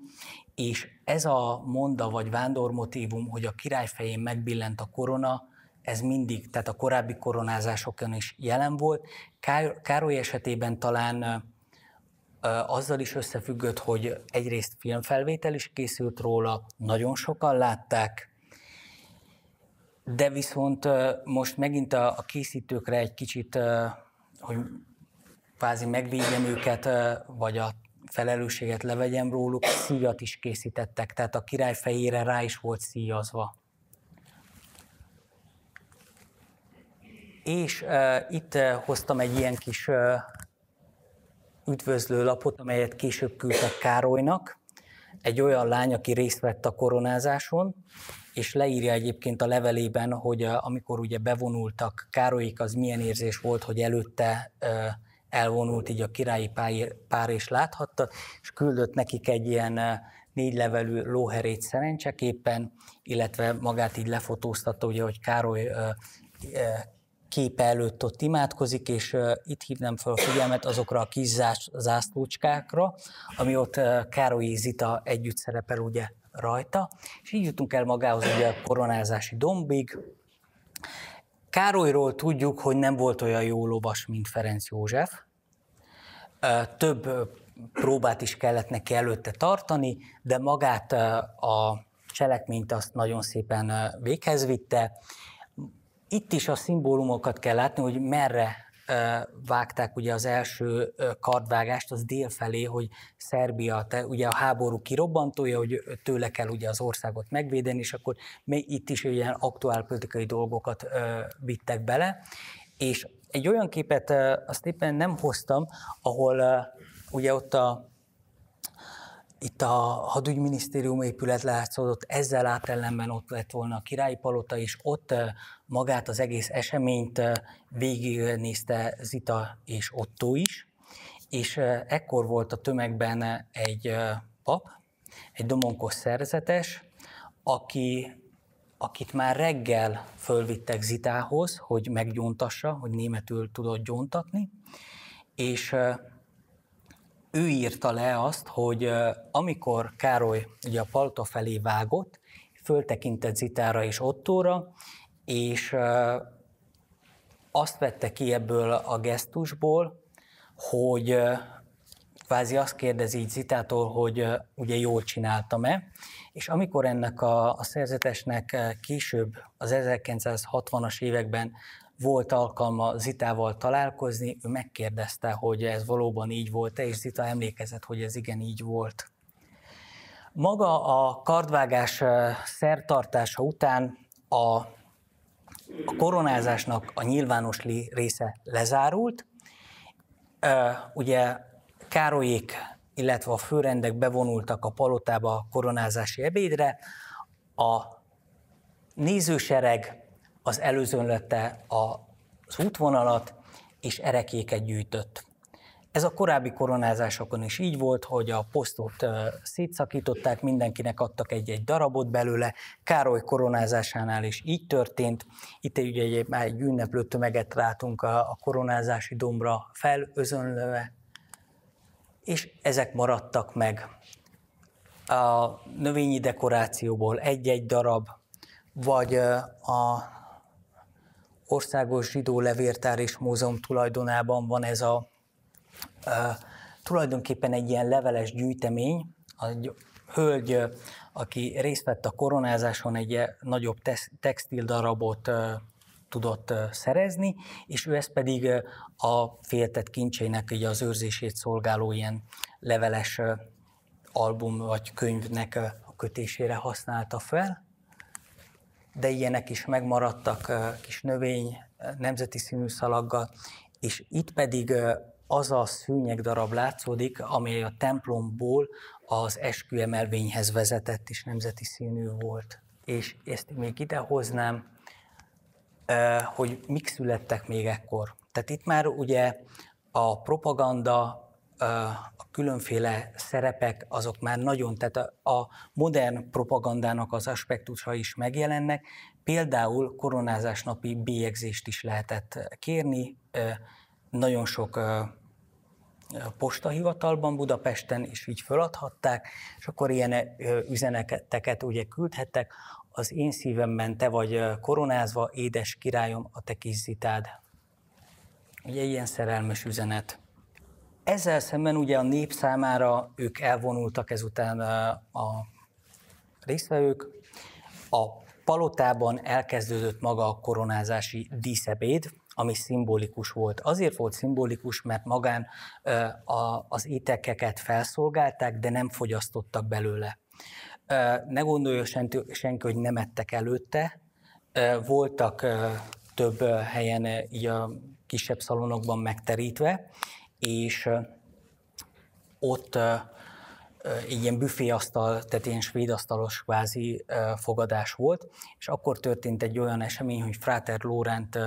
és ez a monda vagy vándormotívum, hogy a király fején megbillent a korona, ez mindig, tehát a korábbi koronázásokon is jelen volt. Károly esetében talán azzal is összefüggött, hogy egyrészt filmfelvétel is készült róla, nagyon sokan látták, de viszont most megint a készítőkre egy kicsit, hogy kvázi megvédjem őket, vagy a felelősséget levegyem róluk, szíjat is készítettek, tehát a király fejére rá is volt szíjazva. És uh, itt uh, hoztam egy ilyen kis uh, lapot, amelyet később küldtek Károlynak. Egy olyan lány, aki részt vett a koronázáson, és leírja egyébként a levelében, hogy uh, amikor ugye bevonultak Károlyik, az milyen érzés volt, hogy előtte uh, elvonult így a királyi pár, pár és láthatta, és küldött nekik egy ilyen uh, négy levelű lóherét szerencseképpen, illetve magát így lefotóztatta, ugye, hogy Károly képe előtt ott imádkozik, és itt hívnám fel a figyelmet azokra a kis zászlócskákra, ami ott Károlyi Zita együtt szerepel ugye rajta, és így jutunk el magához ugye a koronázási dombig. Károlyról tudjuk, hogy nem volt olyan jó lovas, mint Ferenc József. Több próbát is kellett neki előtte tartani, de magát a cselekményt azt nagyon szépen véghez vitte, itt is a szimbólumokat kell látni, hogy merre vágták ugye az első kardvágást, az dél felé, hogy Szerbia, te, ugye a háború kirobbantója, hogy tőle kell ugye az országot megvédeni, és akkor még itt is ilyen aktuál politikai dolgokat vittek bele, és egy olyan képet azt éppen nem hoztam, ahol ugye ott a itt a hadügyminisztérium épület látszódott, ezzel átellenben ott lett volna a királyi palota, és ott magát az egész eseményt végignézte Zita és Otto is, és ekkor volt a tömegben egy pap, egy domonkos szerzetes, aki, akit már reggel fölvittek Zitához, hogy meggyóntassa, hogy németül tudott gyóntatni, és ő írta le azt, hogy amikor Károly ugye a palota felé vágott, föltekintett Zitára és Ottóra, és azt vette ki ebből a gesztusból, hogy kvázi azt kérdezi így Zitától, hogy ugye jól csináltam-e, és amikor ennek a, a szerzetesnek később, az 1960-as években volt alkalma Zitával találkozni, ő megkérdezte, hogy ez valóban így volt-e, és Zita emlékezett, hogy ez igen így volt. Maga a kardvágás szertartása után a, a koronázásnak a nyilvános része lezárult. Ugye Károlyék, illetve a főrendek bevonultak a palotába a koronázási ebédre, a nézősereg az előzönlötte az útvonalat, és erekéket gyűjtött. Ez a korábbi koronázásokon is így volt, hogy a posztot szétszakították, mindenkinek adtak egy-egy darabot belőle, Károly koronázásánál is így történt. Itt ugye egy, már egy ünneplő tömeget látunk a, a koronázási dombra felözönlőve, és ezek maradtak meg. A növényi dekorációból egy-egy darab, vagy a Országos Zsidó Levértár és Múzeum tulajdonában van ez a e, tulajdonképpen egy ilyen leveles gyűjtemény. A hölgy, aki részt vett a koronázáson, egy nagyobb textil darabot e, tudott szerezni, és ő ezt pedig a féltett kincseinek ugye az őrzését szolgáló ilyen leveles album vagy könyvnek a kötésére használta fel de ilyenek is megmaradtak kis növény, nemzeti színű szalaggal, és itt pedig az a szűnyeg darab látszódik, amely a templomból az esküemelvényhez vezetett, és nemzeti színű volt. És ezt még idehoznám, hogy mik születtek még ekkor. Tehát itt már ugye a propaganda a különféle szerepek azok már nagyon, tehát a modern propagandának az aspektusai is megjelennek, például koronázás napi bélyegzést is lehetett kérni, nagyon sok postahivatalban Budapesten, és így föladhatták, és akkor ilyen üzeneteket ugye küldhettek, az én szívemben te vagy koronázva, édes királyom, a te kis zitád. Ugye ilyen szerelmes üzenet. Ezzel szemben ugye a nép számára ők elvonultak ezután a résztvevők. A palotában elkezdődött maga a koronázási díszebéd, ami szimbolikus volt. Azért volt szimbolikus, mert magán az étekeket felszolgálták, de nem fogyasztottak belőle. Ne gondolja senki, hogy nem ettek előtte. Voltak több helyen így a kisebb szalonokban megterítve, és ott ilyen büféasztal, tehát ilyen svéd asztalos kvázi fogadás volt, és akkor történt egy olyan esemény, hogy Fráter Lórent,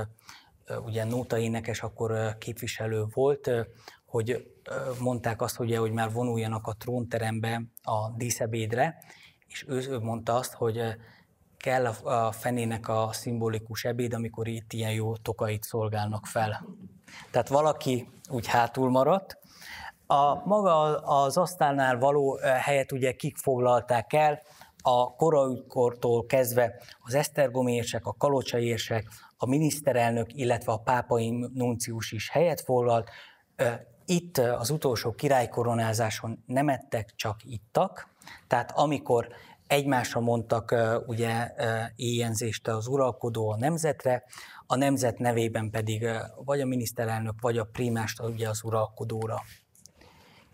ugye nóta énekes, akkor képviselő volt, hogy mondták azt, hogy, hogy már vonuljanak a trónterembe a díszebédre, és ő, ő mondta azt, hogy kell a fenének a szimbolikus ebéd, amikor itt ilyen jó tokait szolgálnak fel tehát valaki úgy hátul maradt. A maga az asztalnál való helyet ugye kik foglalták el, a koraikortól kezdve az esztergomi érsek, a kalocsai érsek, a miniszterelnök, illetve a pápai nuncius is helyet foglalt. Itt az utolsó királykoronázáson nem ettek, csak ittak. Tehát amikor egymásra mondtak ugye éjjenzést az uralkodó a nemzetre, a nemzet nevében pedig vagy a miniszterelnök, vagy a primást, ugye az uralkodóra.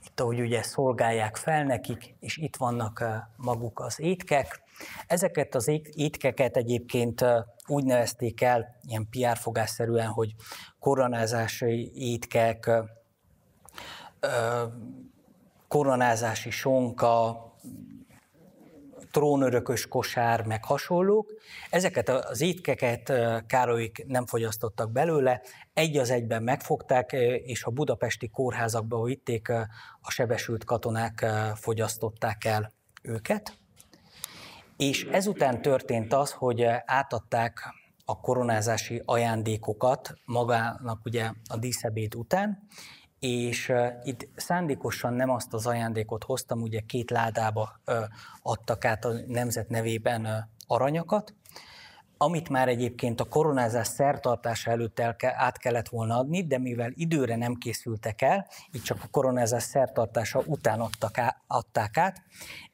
Itt, ahogy ugye szolgálják fel nekik, és itt vannak maguk az étkek. Ezeket az étkeket egyébként úgy nevezték el, ilyen PR fogásszerűen, hogy koronázási étkek, koronázási sonka, trónörökös kosár, meg hasonlók. Ezeket az étkeket Károlyik nem fogyasztottak belőle, egy az egyben megfogták, és a budapesti kórházakba vitték, a sebesült katonák fogyasztották el őket. És ezután történt az, hogy átadták a koronázási ajándékokat magának ugye a díszebéd után, és uh, itt szándékosan nem azt az ajándékot hoztam, ugye két ládába uh, adtak át a nemzet nevében uh, aranyakat, amit már egyébként a koronázás szertartása előtt el át kellett volna adni, de mivel időre nem készültek el, így csak a koronázás szertartása után adtak á, adták át,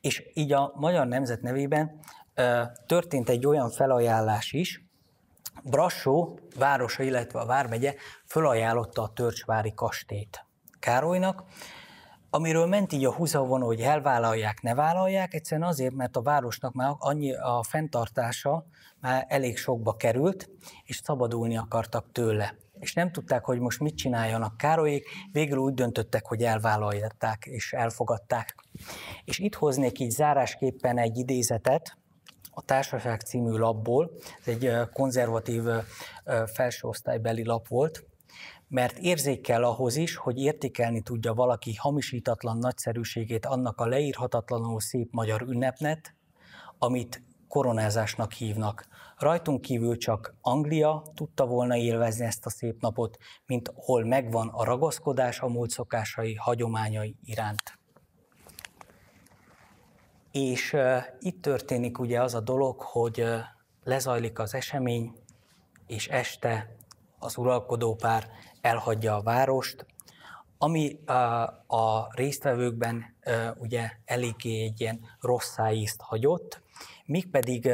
és így a Magyar Nemzet nevében ö, történt egy olyan felajánlás is, Brassó városa, illetve a vármegye fölajánlotta a Törcsvári kastélyt Károlynak, amiről ment így a húzavon, hogy elvállalják, ne vállalják, egyszerűen azért, mert a városnak már annyi a fenntartása már elég sokba került, és szabadulni akartak tőle. És nem tudták, hogy most mit csináljanak Károlyék, végül úgy döntöttek, hogy elvállalták és elfogadták. És itt hoznék így zárásképpen egy idézetet, a Társaság című lapból, ez egy konzervatív felsőosztálybeli lap volt, mert érzékel ahhoz is, hogy értékelni tudja valaki hamisítatlan nagyszerűségét annak a leírhatatlanul szép magyar ünnepnet, amit koronázásnak hívnak. Rajtunk kívül csak Anglia tudta volna élvezni ezt a szép napot, mint hol megvan a ragaszkodás a múlt szokásai, hagyományai iránt. És itt történik ugye az a dolog, hogy lezajlik az esemény, és este az uralkodó pár elhagyja a várost, ami a résztvevőkben ugye eléggé egy ilyen rosszá ízt hagyott, mégpedig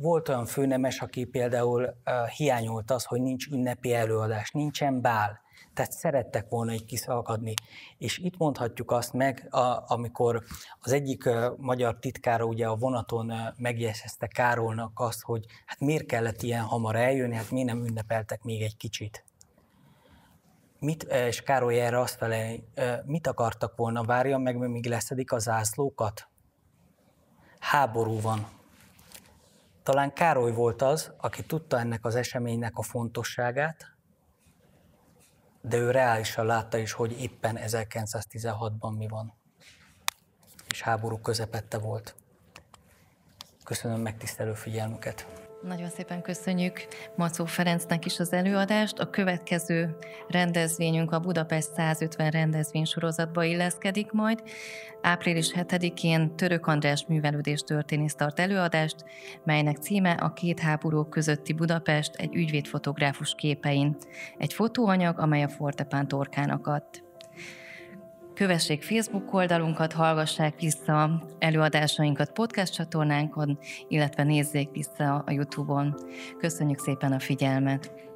volt olyan főnemes, aki például hiányolt az, hogy nincs ünnepi előadás, nincsen bál, tehát szerettek volna egy kiszakadni. És itt mondhatjuk azt meg, a, amikor az egyik magyar titkára ugye a vonaton megjegyezte Károlnak azt, hogy hát miért kellett ilyen hamar eljönni, hát miért nem ünnepeltek még egy kicsit. Mit, és Károly erre azt fele, mit akartak volna, várja meg, míg leszedik az zászlókat? Háború van, talán Károly volt az, aki tudta ennek az eseménynek a fontosságát, de ő reálisan látta is, hogy éppen 1916-ban mi van. És háború közepette volt. Köszönöm megtisztelő figyelmüket. Nagyon szépen köszönjük Macó Ferencnek is az előadást. A következő rendezvényünk a Budapest 150 rendezvény sorozatba illeszkedik majd. Április 7-én Török András művelődés történész tart előadást, melynek címe a két háború közötti Budapest egy ügyvédfotográfus képein. Egy fotóanyag, amely a Fortepán torkának adt. Kövessék Facebook oldalunkat, hallgassák vissza előadásainkat podcast csatornánkon, illetve nézzék vissza a YouTube-on. Köszönjük szépen a figyelmet!